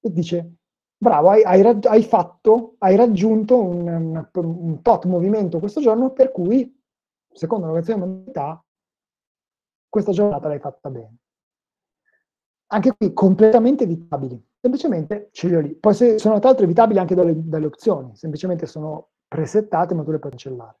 e dice bravo, hai, hai, raggi- hai fatto, hai raggiunto un, un, un, tot movimento questo giorno per cui, secondo la relazione di modalità, questa giornata l'hai fatta bene. Anche qui completamente evitabili, semplicemente sceglio lì. Poi se sono tra l'altro evitabili anche dalle, dalle opzioni, semplicemente sono presettate ma tu le puoi cancellare.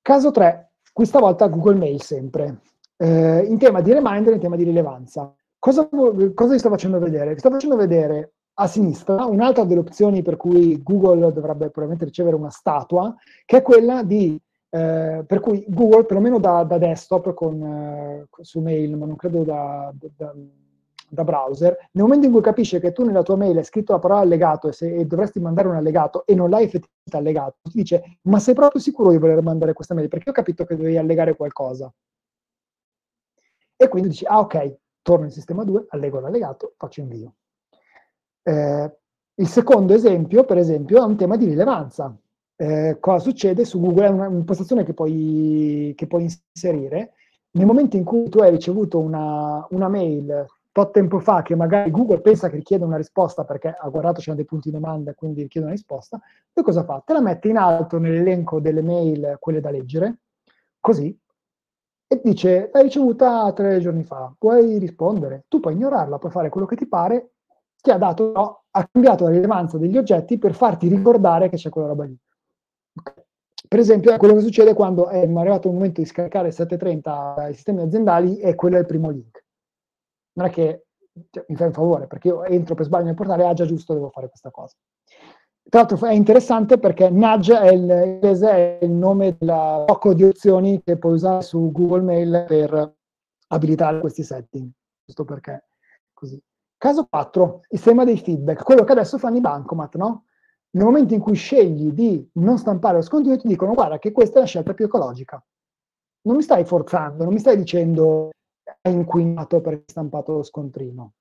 Caso 3, questa volta Google Mail sempre. Eh, in tema di reminder, in tema di rilevanza. Cosa, cosa vi sto facendo vedere? Vi sto facendo vedere a sinistra un'altra delle opzioni per cui Google dovrebbe probabilmente ricevere una statua, che è quella di eh, per cui Google, perlomeno da, da desktop, con, eh, su mail, ma non credo da, da, da browser, nel momento in cui capisce che tu nella tua mail hai scritto la parola allegato e, se, e dovresti mandare un allegato e non l'hai effettivamente allegato, ti dice ma sei proprio sicuro di voler mandare questa mail? Perché ho capito che dovevi allegare qualcosa. E quindi dici, ah ok, torno in sistema 2, allego l'allegato, faccio invio. Eh, il secondo esempio, per esempio, è un tema di rilevanza. Eh, cosa succede su Google? È un'impostazione che puoi, che puoi inserire. Nel momento in cui tu hai ricevuto una, una mail tot tempo fa che magari Google pensa che richieda una risposta perché ha guardato c'erano dei punti di domanda e quindi richiede una risposta, poi cosa fa? Te la mette in alto nell'elenco delle mail, quelle da leggere, così, e dice l'hai ricevuta tre giorni fa, puoi rispondere, tu puoi ignorarla, puoi fare quello che ti pare, ti ha dato, no, ha cambiato la rilevanza degli oggetti per farti ricordare che c'è quella roba lì. Per esempio, è quello che succede quando è arrivato il momento di scaricare 730 dai sistemi aziendali e quello è il primo link non è che cioè, mi fai un favore, perché io entro per sbaglio nel portale, ah già giusto, devo fare questa cosa. Tra l'altro è interessante perché nudge è il, è il nome del blocco di opzioni che puoi usare su Google Mail per abilitare questi setting, giusto perché così. Caso 4, il tema dei feedback, quello che adesso fanno i bancomat, no? Nel momento in cui scegli di non stampare lo scontinio, ti dicono guarda che questa è la scelta più ecologica. Non mi stai forzando, non mi stai dicendo è inquinato perché è stampato lo scontrino,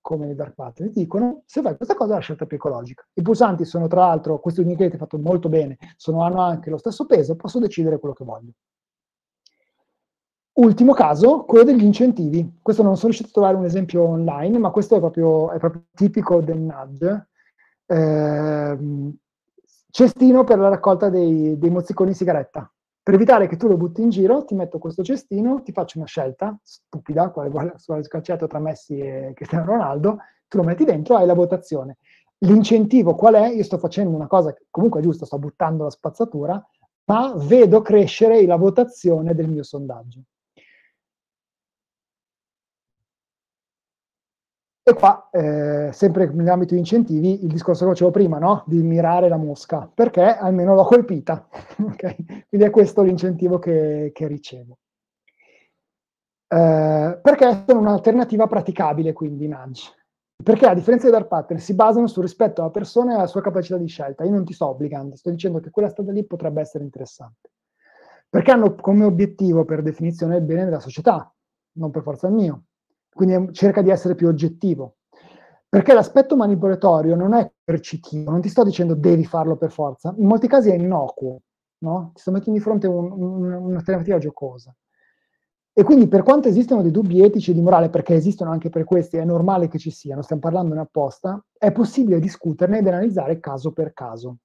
come le dark pattern. Dicono, se fai questa cosa è la scelta più ecologica. I pulsanti sono, tra l'altro, questo questi unichetti fatto molto bene, sono, hanno anche lo stesso peso, posso decidere quello che voglio. Ultimo caso, quello degli incentivi. Questo non sono riuscito a trovare un esempio online, ma questo è proprio, è proprio tipico del nudge. Eh, cestino per la raccolta dei, dei mozziconi di sigaretta. Per evitare che tu lo butti in giro, ti metto questo cestino, ti faccio una scelta stupida, quale vuole il calciato tra Messi e Cristiano Ronaldo, tu lo metti dentro, hai la votazione. L'incentivo qual è? Io sto facendo una cosa che comunque è giusta, sto buttando la spazzatura, ma vedo crescere la votazione del mio sondaggio. E qua, eh, sempre nell'ambito di incentivi, il discorso che facevo prima, no? di mirare la mosca, perché almeno l'ho colpita. okay? Quindi è questo l'incentivo che, che ricevo. Eh, perché sono un'alternativa praticabile, quindi, nudge. Perché a differenza di dark pattern si basano sul rispetto alla persona e alla sua capacità di scelta. Io non ti sto obbligando, sto dicendo che quella strada lì potrebbe essere interessante. Perché hanno come obiettivo, per definizione, il bene della società, non per forza il mio quindi cerca di essere più oggettivo. Perché l'aspetto manipolatorio non è percettivo, non ti sto dicendo devi farlo per forza, in molti casi è innocuo, no? Ti sto mettendo di fronte un, un, un'alternativa giocosa. E quindi per quanto esistano dei dubbi etici e di morale, perché esistono anche per questi, è normale che ci siano, stiamo parlandone apposta, è possibile discuterne ed analizzare caso per caso.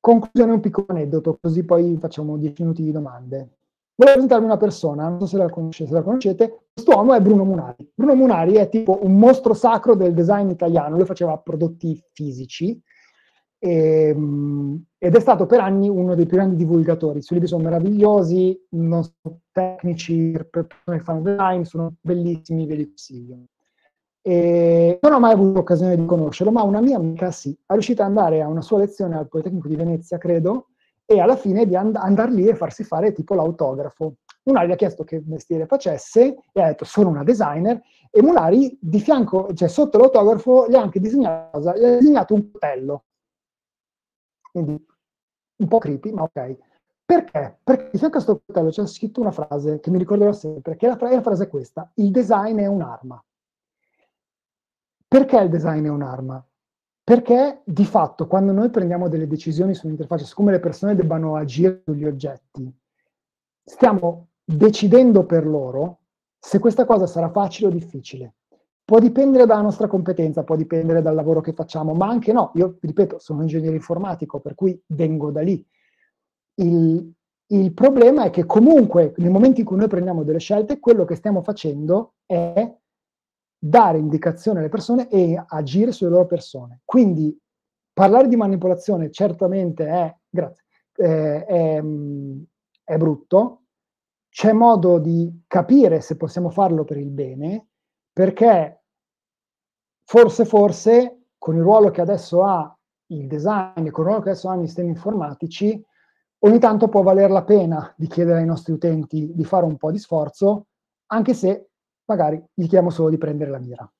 Conclusione un piccolo aneddoto, così poi facciamo 10 minuti di domande. Volevo presentarvi una persona, non so se la, conoscete, se la conoscete, quest'uomo è Bruno Munari. Bruno Munari è tipo un mostro sacro del design italiano, lui faceva prodotti fisici e, ehm, ed è stato per anni uno dei più grandi divulgatori. I suoi libri sono meravigliosi, non sono tecnici, per persone che fanno design, sono bellissimi, ve li consiglio. E non ho mai avuto l'occasione di conoscerlo, ma una mia amica sì, è riuscita ad andare a una sua lezione al Politecnico di Venezia, credo, e alla fine di and- andare lì e farsi fare tipo l'autografo. Munari le ha chiesto che mestiere facesse e ha detto sono una designer e Munari di fianco, cioè sotto l'autografo, gli ha anche disegnato, gli ha disegnato un coltello. Quindi un po' creepy, ma ok. Perché? Perché di fianco a questo coltello c'è scritto una frase che mi ricorderò sempre, che la, fra- la frase è questa, il design è un'arma. Perché il design è un'arma? Perché di fatto quando noi prendiamo delle decisioni sull'interfaccia, siccome le persone debbano agire sugli oggetti, stiamo decidendo per loro se questa cosa sarà facile o difficile. Può dipendere dalla nostra competenza, può dipendere dal lavoro che facciamo, ma anche no. Io, ripeto, sono ingegnere informatico, per cui vengo da lì. Il, il problema è che comunque, nel momento in cui noi prendiamo delle scelte, quello che stiamo facendo è dare indicazioni alle persone e agire sulle loro persone. Quindi parlare di manipolazione certamente è, grazie, eh, è, mm, è brutto, c'è modo di capire se possiamo farlo per il bene, perché forse, forse, con il ruolo che adesso ha il design, con il ruolo che adesso hanno i sistemi informatici, ogni tanto può valer la pena di chiedere ai nostri utenti di fare un po' di sforzo, anche se magari gli chiamo solo di prendere la mira.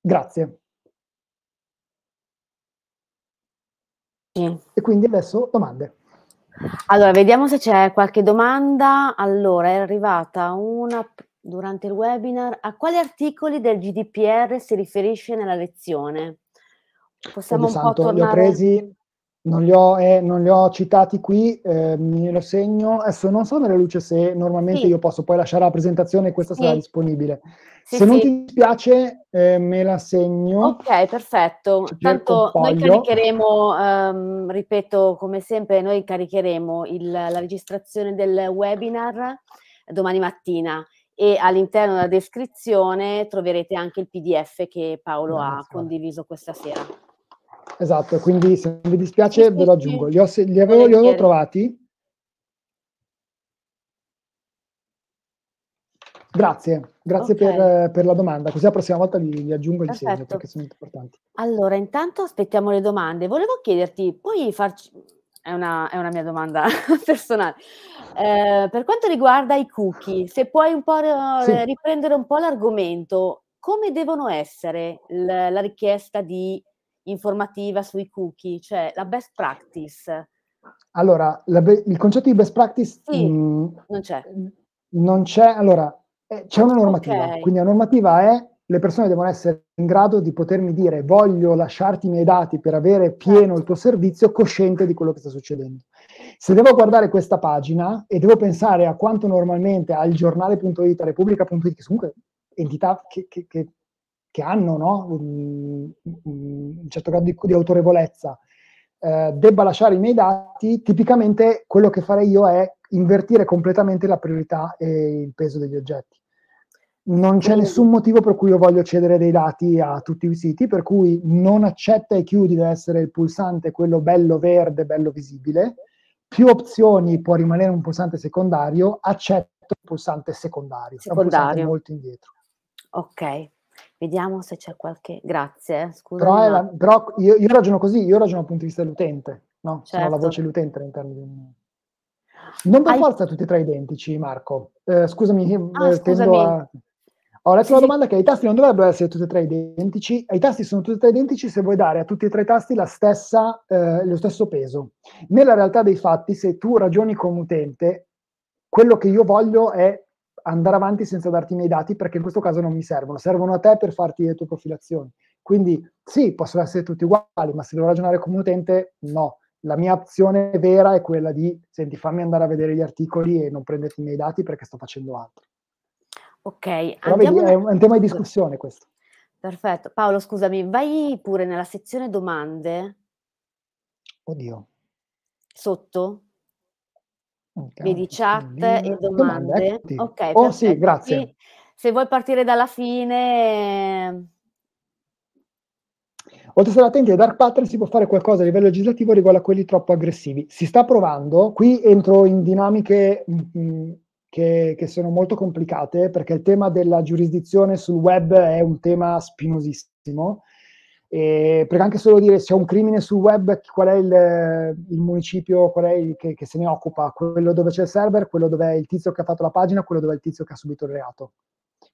Grazie. Sì. E quindi adesso domande. Allora, vediamo se c'è qualche domanda. Allora, è arrivata una durante il webinar. A quali articoli del GDPR si riferisce nella lezione? Possiamo un santo, po' tornare... Li ho presi non li ho, eh, non li ho citati qui, eh, me lo segno. Adesso non so nella luce se normalmente sì. io posso poi lasciare la presentazione e questa sì. sarà disponibile. Sì, se non ti dispiace eh, me la segno. Ok, perfetto. Tanto noi caricheremo, um, ripeto come sempre, noi caricheremo il, la registrazione del webinar domani mattina e all'interno della descrizione troverete anche il PDF che Paolo Buonasera. ha condiviso questa sera. Esatto, quindi se vi dispiace ve lo aggiungo. Li, ho, li, avevo, li avevo trovati. Grazie, grazie okay. per, per, la domanda, così la prossima volta li, li aggiungo e segno perché sono importanti. Allora, intanto aspettiamo le domande. Volevo chiederti, puoi farci... È una, è una mia domanda personale. Eh, per quanto riguarda i cookie, se puoi un po' sì. riprendere un po' l'argomento, come devono essere la richiesta di informativa sui cookie, cioè la best practice. Allora, be- il concetto di best practice sì, mh, mm, non c'è. Mm, non c'è, allora, eh, c'è una normativa, okay. quindi la normativa è le persone devono essere in grado di potermi dire voglio lasciarti i miei dati per avere certo. pieno il tuo servizio, cosciente di quello che sta succedendo. Se devo guardare questa pagina e devo pensare a quanto normalmente al giornale.it, a repubblica.it, che sono comunque entità che, che, che che hanno no, un, certo grado di, di autorevolezza, eh, debba lasciare i miei dati, tipicamente quello che farei io è invertire completamente la priorità e il peso degli oggetti. Non c'è nessun motivo per cui io voglio cedere dei dati a tutti i siti, per cui non accetta e chiudi deve essere il pulsante quello bello verde, bello visibile. Più opzioni può rimanere un pulsante secondario, accetto il pulsante secondario, secondario. è un pulsante molto indietro. Ok, Vediamo se c'è qualche... Grazie, eh, scusa. Però, la... Però io, io, ragiono così, io ragiono dal punto di vista dell'utente, no? Certo. Sono la certo. voce dell'utente all'interno di un... Non per Hai... forza tutti e tre identici, Marco. Eh, scusami, eh, ah, eh, scusami. A... Ho letto la domanda che i tasti non dovrebbero essere tutti e tre identici. I tasti sono tutti e tre identici se vuoi dare a tutti e tre i tasti stessa, eh, lo stesso peso. Nella realtà dei fatti, se tu ragioni come utente, quello che io voglio è andare avanti senza darti i miei dati perché in questo caso non mi servono, servono a te per farti le tue profilazioni. Quindi sì, possono essere tutti uguali, ma se devo ragionare come utente, no. La mia azione vera è quella di, senti, fammi andare a vedere gli articoli e non prenderti i miei dati perché sto facendo altro. Ok, Però vedi, è un tema di discussione questo. Perfetto. Paolo, scusami, vai pure nella sezione domande. Oddio. Sotto? Okay. Vedi chat e eh, domande. Ok, oh, sì, grazie. Se vuoi partire dalla fine... Ehm, Oltre a stare attenti ai dark pattern si può fare qualcosa a livello legislativo riguardo a quelli troppo aggressivi. Si sta provando, qui entro in dinamiche mh, mm, mm, che, che, sono molto complicate perché il tema della giurisdizione sul web è un tema spinosissimo e eh, perché anche solo dire se c'è un crimine sul web, qual è il, il municipio qual è il, che, che, se ne occupa, quello dove c'è il server, quello dove è il tizio che ha fatto la pagina, quello dove è il tizio che ha subito il reato.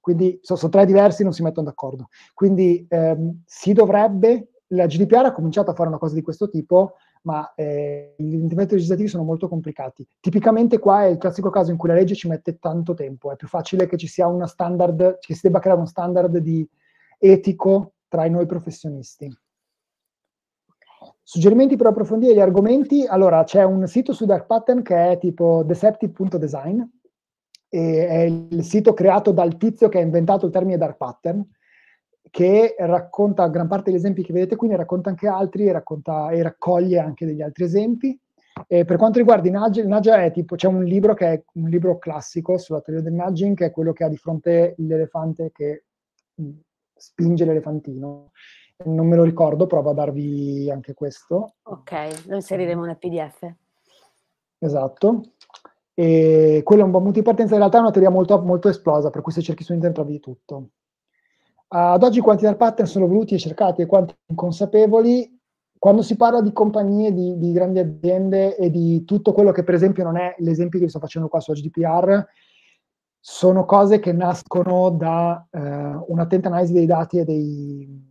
Quindi sono, sono tre diversi, non si mettono d'accordo. Quindi ehm, si dovrebbe, la GDPR ha cominciato a fare una cosa di questo tipo, ma eh, gli interventi legislativi sono molto complicati. Tipicamente qua è il classico caso in cui la legge ci mette tanto tempo, è più facile che ci sia una standard, che si debba creare uno standard di etico tra noi professionisti. Suggerimenti per approfondire gli argomenti? Allora, c'è un sito su Dark Pattern che è tipo deceptive.design, è il sito creato dal tizio che ha inventato il termine Dark Pattern, che racconta gran parte degli esempi che vedete qui, ne racconta anche altri racconta, e, raccoglie anche degli altri esempi. E per quanto riguarda i nudge, nudge è tipo, c'è un libro che è un libro classico sulla teoria del nudging, che è quello che ha di fronte l'elefante che mm, spinge l'elefantino. Non me lo ricordo, provo a darvi anche questo. Ok, lo inseriremo nel PDF. Esatto. E quello è un buon punto di partenza, in realtà è una teoria molto, molto esplosa, per cui se cerchi su internet trovi di tutto. Ad oggi quanti dark pattern sono voluti e cercati e quanti inconsapevoli quando si parla di compagnie, di, di, grandi aziende e di tutto quello che per esempio non è l'esempio che vi sto facendo qua su GDPR, sono cose che nascono da eh, un'attenta analisi dei dati e dei,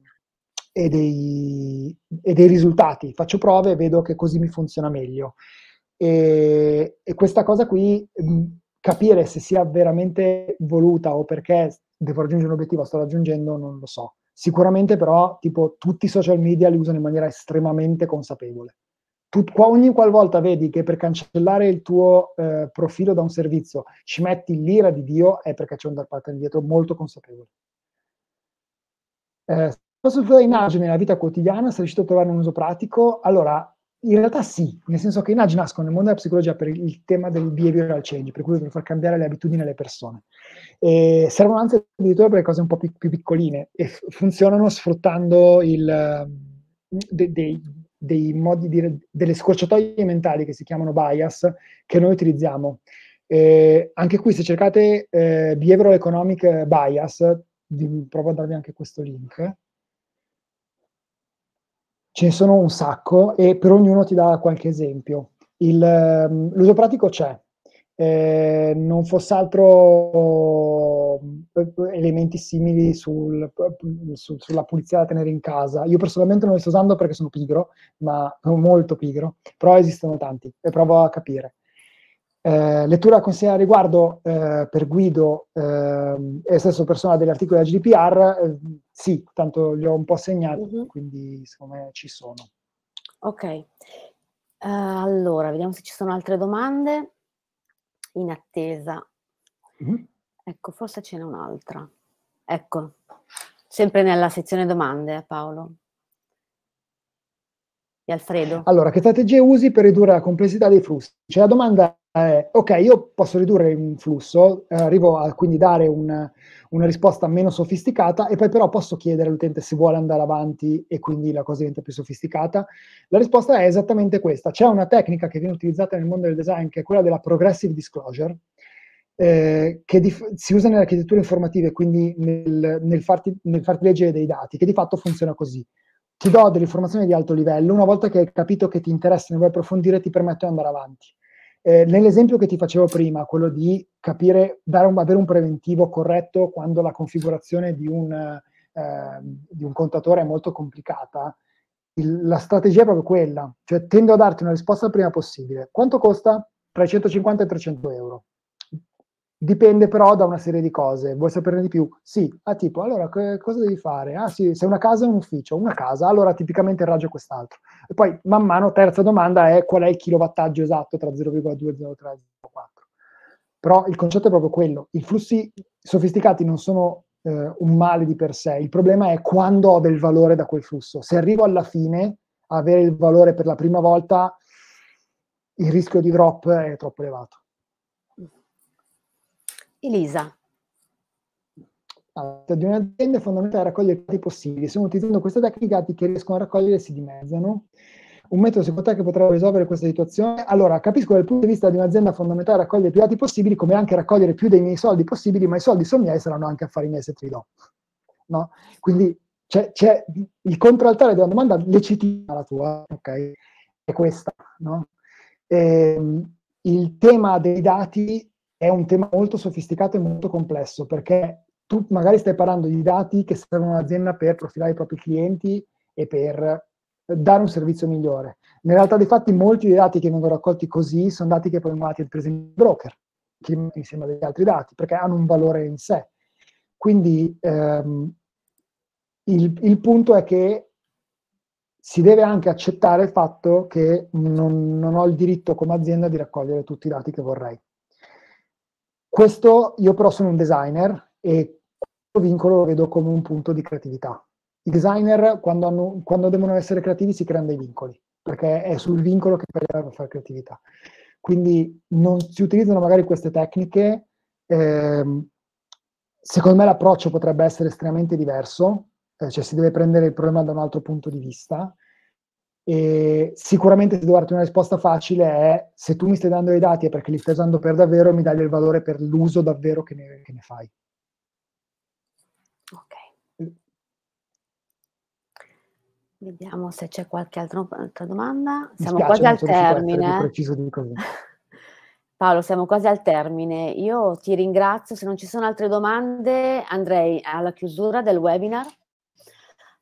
e, dei, e dei, risultati. Faccio prove e vedo che così mi funziona meglio. E, e questa cosa qui, mm, capire se sia veramente voluta o perché devo raggiungere un obiettivo, sto raggiungendo, non lo so. Sicuramente però, tipo, tutti i social media li usano in maniera estremamente consapevole tu, ogni qualvolta vedi che per cancellare il tuo eh, profilo da un servizio ci metti l'ira di Dio, è perché c'è un dar parte indietro molto consapevole. Eh, sul tuo inagio nella vita quotidiana, sei riuscito a trovare un uso pratico? Allora, in realtà sì, nel senso che i nudge nascono nel mondo della psicologia per il tema del behavioral change, per cui per far cambiare le abitudini alle persone. E servono anzi addirittura per le cose un po' più, più piccoline e funzionano sfruttando il, de, de, dei modi di, delle scorciatoie mentali che si chiamano bias che noi utilizziamo. Eh, anche qui, se cercate eh, behavioral economic bias, vi, provo a darvi anche questo link. Ce ne sono un sacco e per ognuno ti dà qualche esempio. Ehm, l'uso pratico c'è, eh, non fosse altro eh, elementi simili sul, su, sulla pulizia da tenere in casa. Io personalmente non li sto usando perché sono pigro, ma molto pigro, però esistono tanti e provo a capire. Eh, lettura consigliata riguardo eh, per Guido eh, e stesso persona degli articoli della GDPR, eh, sì, tanto li ho un po' segnati, uh-huh. quindi secondo me ci sono. Ok, uh, allora vediamo se ci sono altre domande in attesa. Mm-hmm. Ecco, forse ce n'è un'altra. Ecco, sempre nella sezione domande, eh, Paolo. E Alfredo. Allora, che strategie usi per ridurre la complessità dei flussi? C'è la domanda eh, ok, io posso ridurre il flusso, eh, arrivo a quindi dare un, una risposta meno sofisticata e poi però posso chiedere all'utente se vuole andare avanti e quindi la cosa diventa più sofisticata. La risposta è esattamente questa. C'è una tecnica che viene utilizzata nel mondo del design che è quella della progressive disclosure, eh, che dif- si usa nelle architetture informative, quindi nel, nel, farti, nel farti leggere dei dati, che di fatto funziona così ti do delle informazioni di alto livello, una volta che hai capito che ti interessa e ne vuoi approfondire, ti permetto di andare avanti. Eh, nell'esempio che ti facevo prima, quello di capire, un, avere un preventivo corretto quando la configurazione di un, eh, di un contatore è molto complicata, il, la strategia è proprio quella, cioè tendo a darti una risposta il prima possibile. Quanto costa? 350 e 300 euro. Dipende però da una serie di cose. Vuoi saperne di più? Sì. Ah, tipo, allora che, cosa devi fare? Ah, sì, se una casa è un ufficio, una casa, allora tipicamente il raggio è quest'altro. E poi, man mano, terza domanda è qual è il kilowattaggio esatto tra 0,2 e 0,3 Però il concetto è proprio quello. I flussi sofisticati non sono eh, un male di per sé. Il problema è quando ho del valore da quel flusso. Se arrivo alla fine a avere il valore per la prima volta, il rischio di drop è troppo elevato. Elisa. Allora, di un'azienda è fondamentale raccogliere i dati possibili. Se utilizzando questa tecnica, dati che riescono a raccogliere si dimezzano. Un metodo secondo te che potrebbe risolvere questa situazione? Allora, capisco dal punto di vista di un'azienda fondamentale raccogliere più dati possibili, come anche raccogliere più dei miei soldi possibili, ma i soldi sono miei, saranno anche affari miei se te li do. No? Quindi c'è, c'è il contraltare della domanda legittima la tua, ok? È questa, no? E, ehm, il tema dei dati è un tema molto sofisticato e molto complesso perché tu magari stai parlando di dati che servono all'azienda per profilare i propri clienti e per eh, dare un servizio migliore. In realtà dei fatti molti dei dati che vengono raccolti così sono dati che poi vengono mandati per esempio ai broker insieme agli altri dati perché hanno un valore in sé. Quindi ehm, il, il punto è che si deve anche accettare il fatto che non, non, ho il diritto come azienda di raccogliere tutti i dati che vorrei. Questo io però sono un designer e questo vincolo lo vedo come un punto di creatività. I designer quando, hanno, quando devono essere creativi si creano dei vincoli, perché è sul vincolo che prendono per fare creatività. Quindi non si utilizzano magari queste tecniche. Eh, secondo me l'approccio potrebbe essere estremamente diverso, eh, cioè si deve prendere il problema da un altro punto di vista e sicuramente se devo darti una risposta facile è se tu mi stai dando i dati è perché li stai usando per davvero mi dai il valore per l'uso davvero che ne, che ne fai. Ok. Vediamo se c'è qualche altro, altra domanda. Siamo spiace, quasi al termine. Di Paolo, siamo quasi al termine. Io ti ringrazio. Se non ci sono altre domande, andrei alla chiusura del webinar.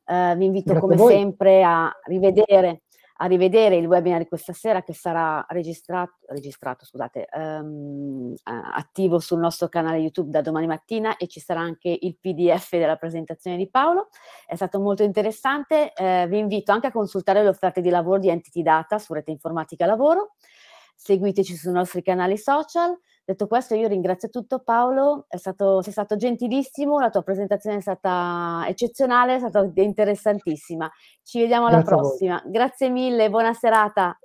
Uh, vi invito Grazie come sempre a rivedere, a rivedere, il webinar di questa sera che sarà registrato, registrato scusate, um, attivo sul nostro canale YouTube da domani mattina e ci sarà anche il PDF della presentazione di Paolo. È stato molto interessante. Uh, vi invito anche a consultare le offerte di lavoro di Entity Data su Rete Informatica Lavoro. Seguiteci sui nostri canali social. Detto questo, io ringrazio tutto Paolo, stato, sei stato gentilissimo, la tua presentazione è stata eccezionale, è stata interessantissima. Ci vediamo alla Grazie prossima. Grazie mille, buona serata.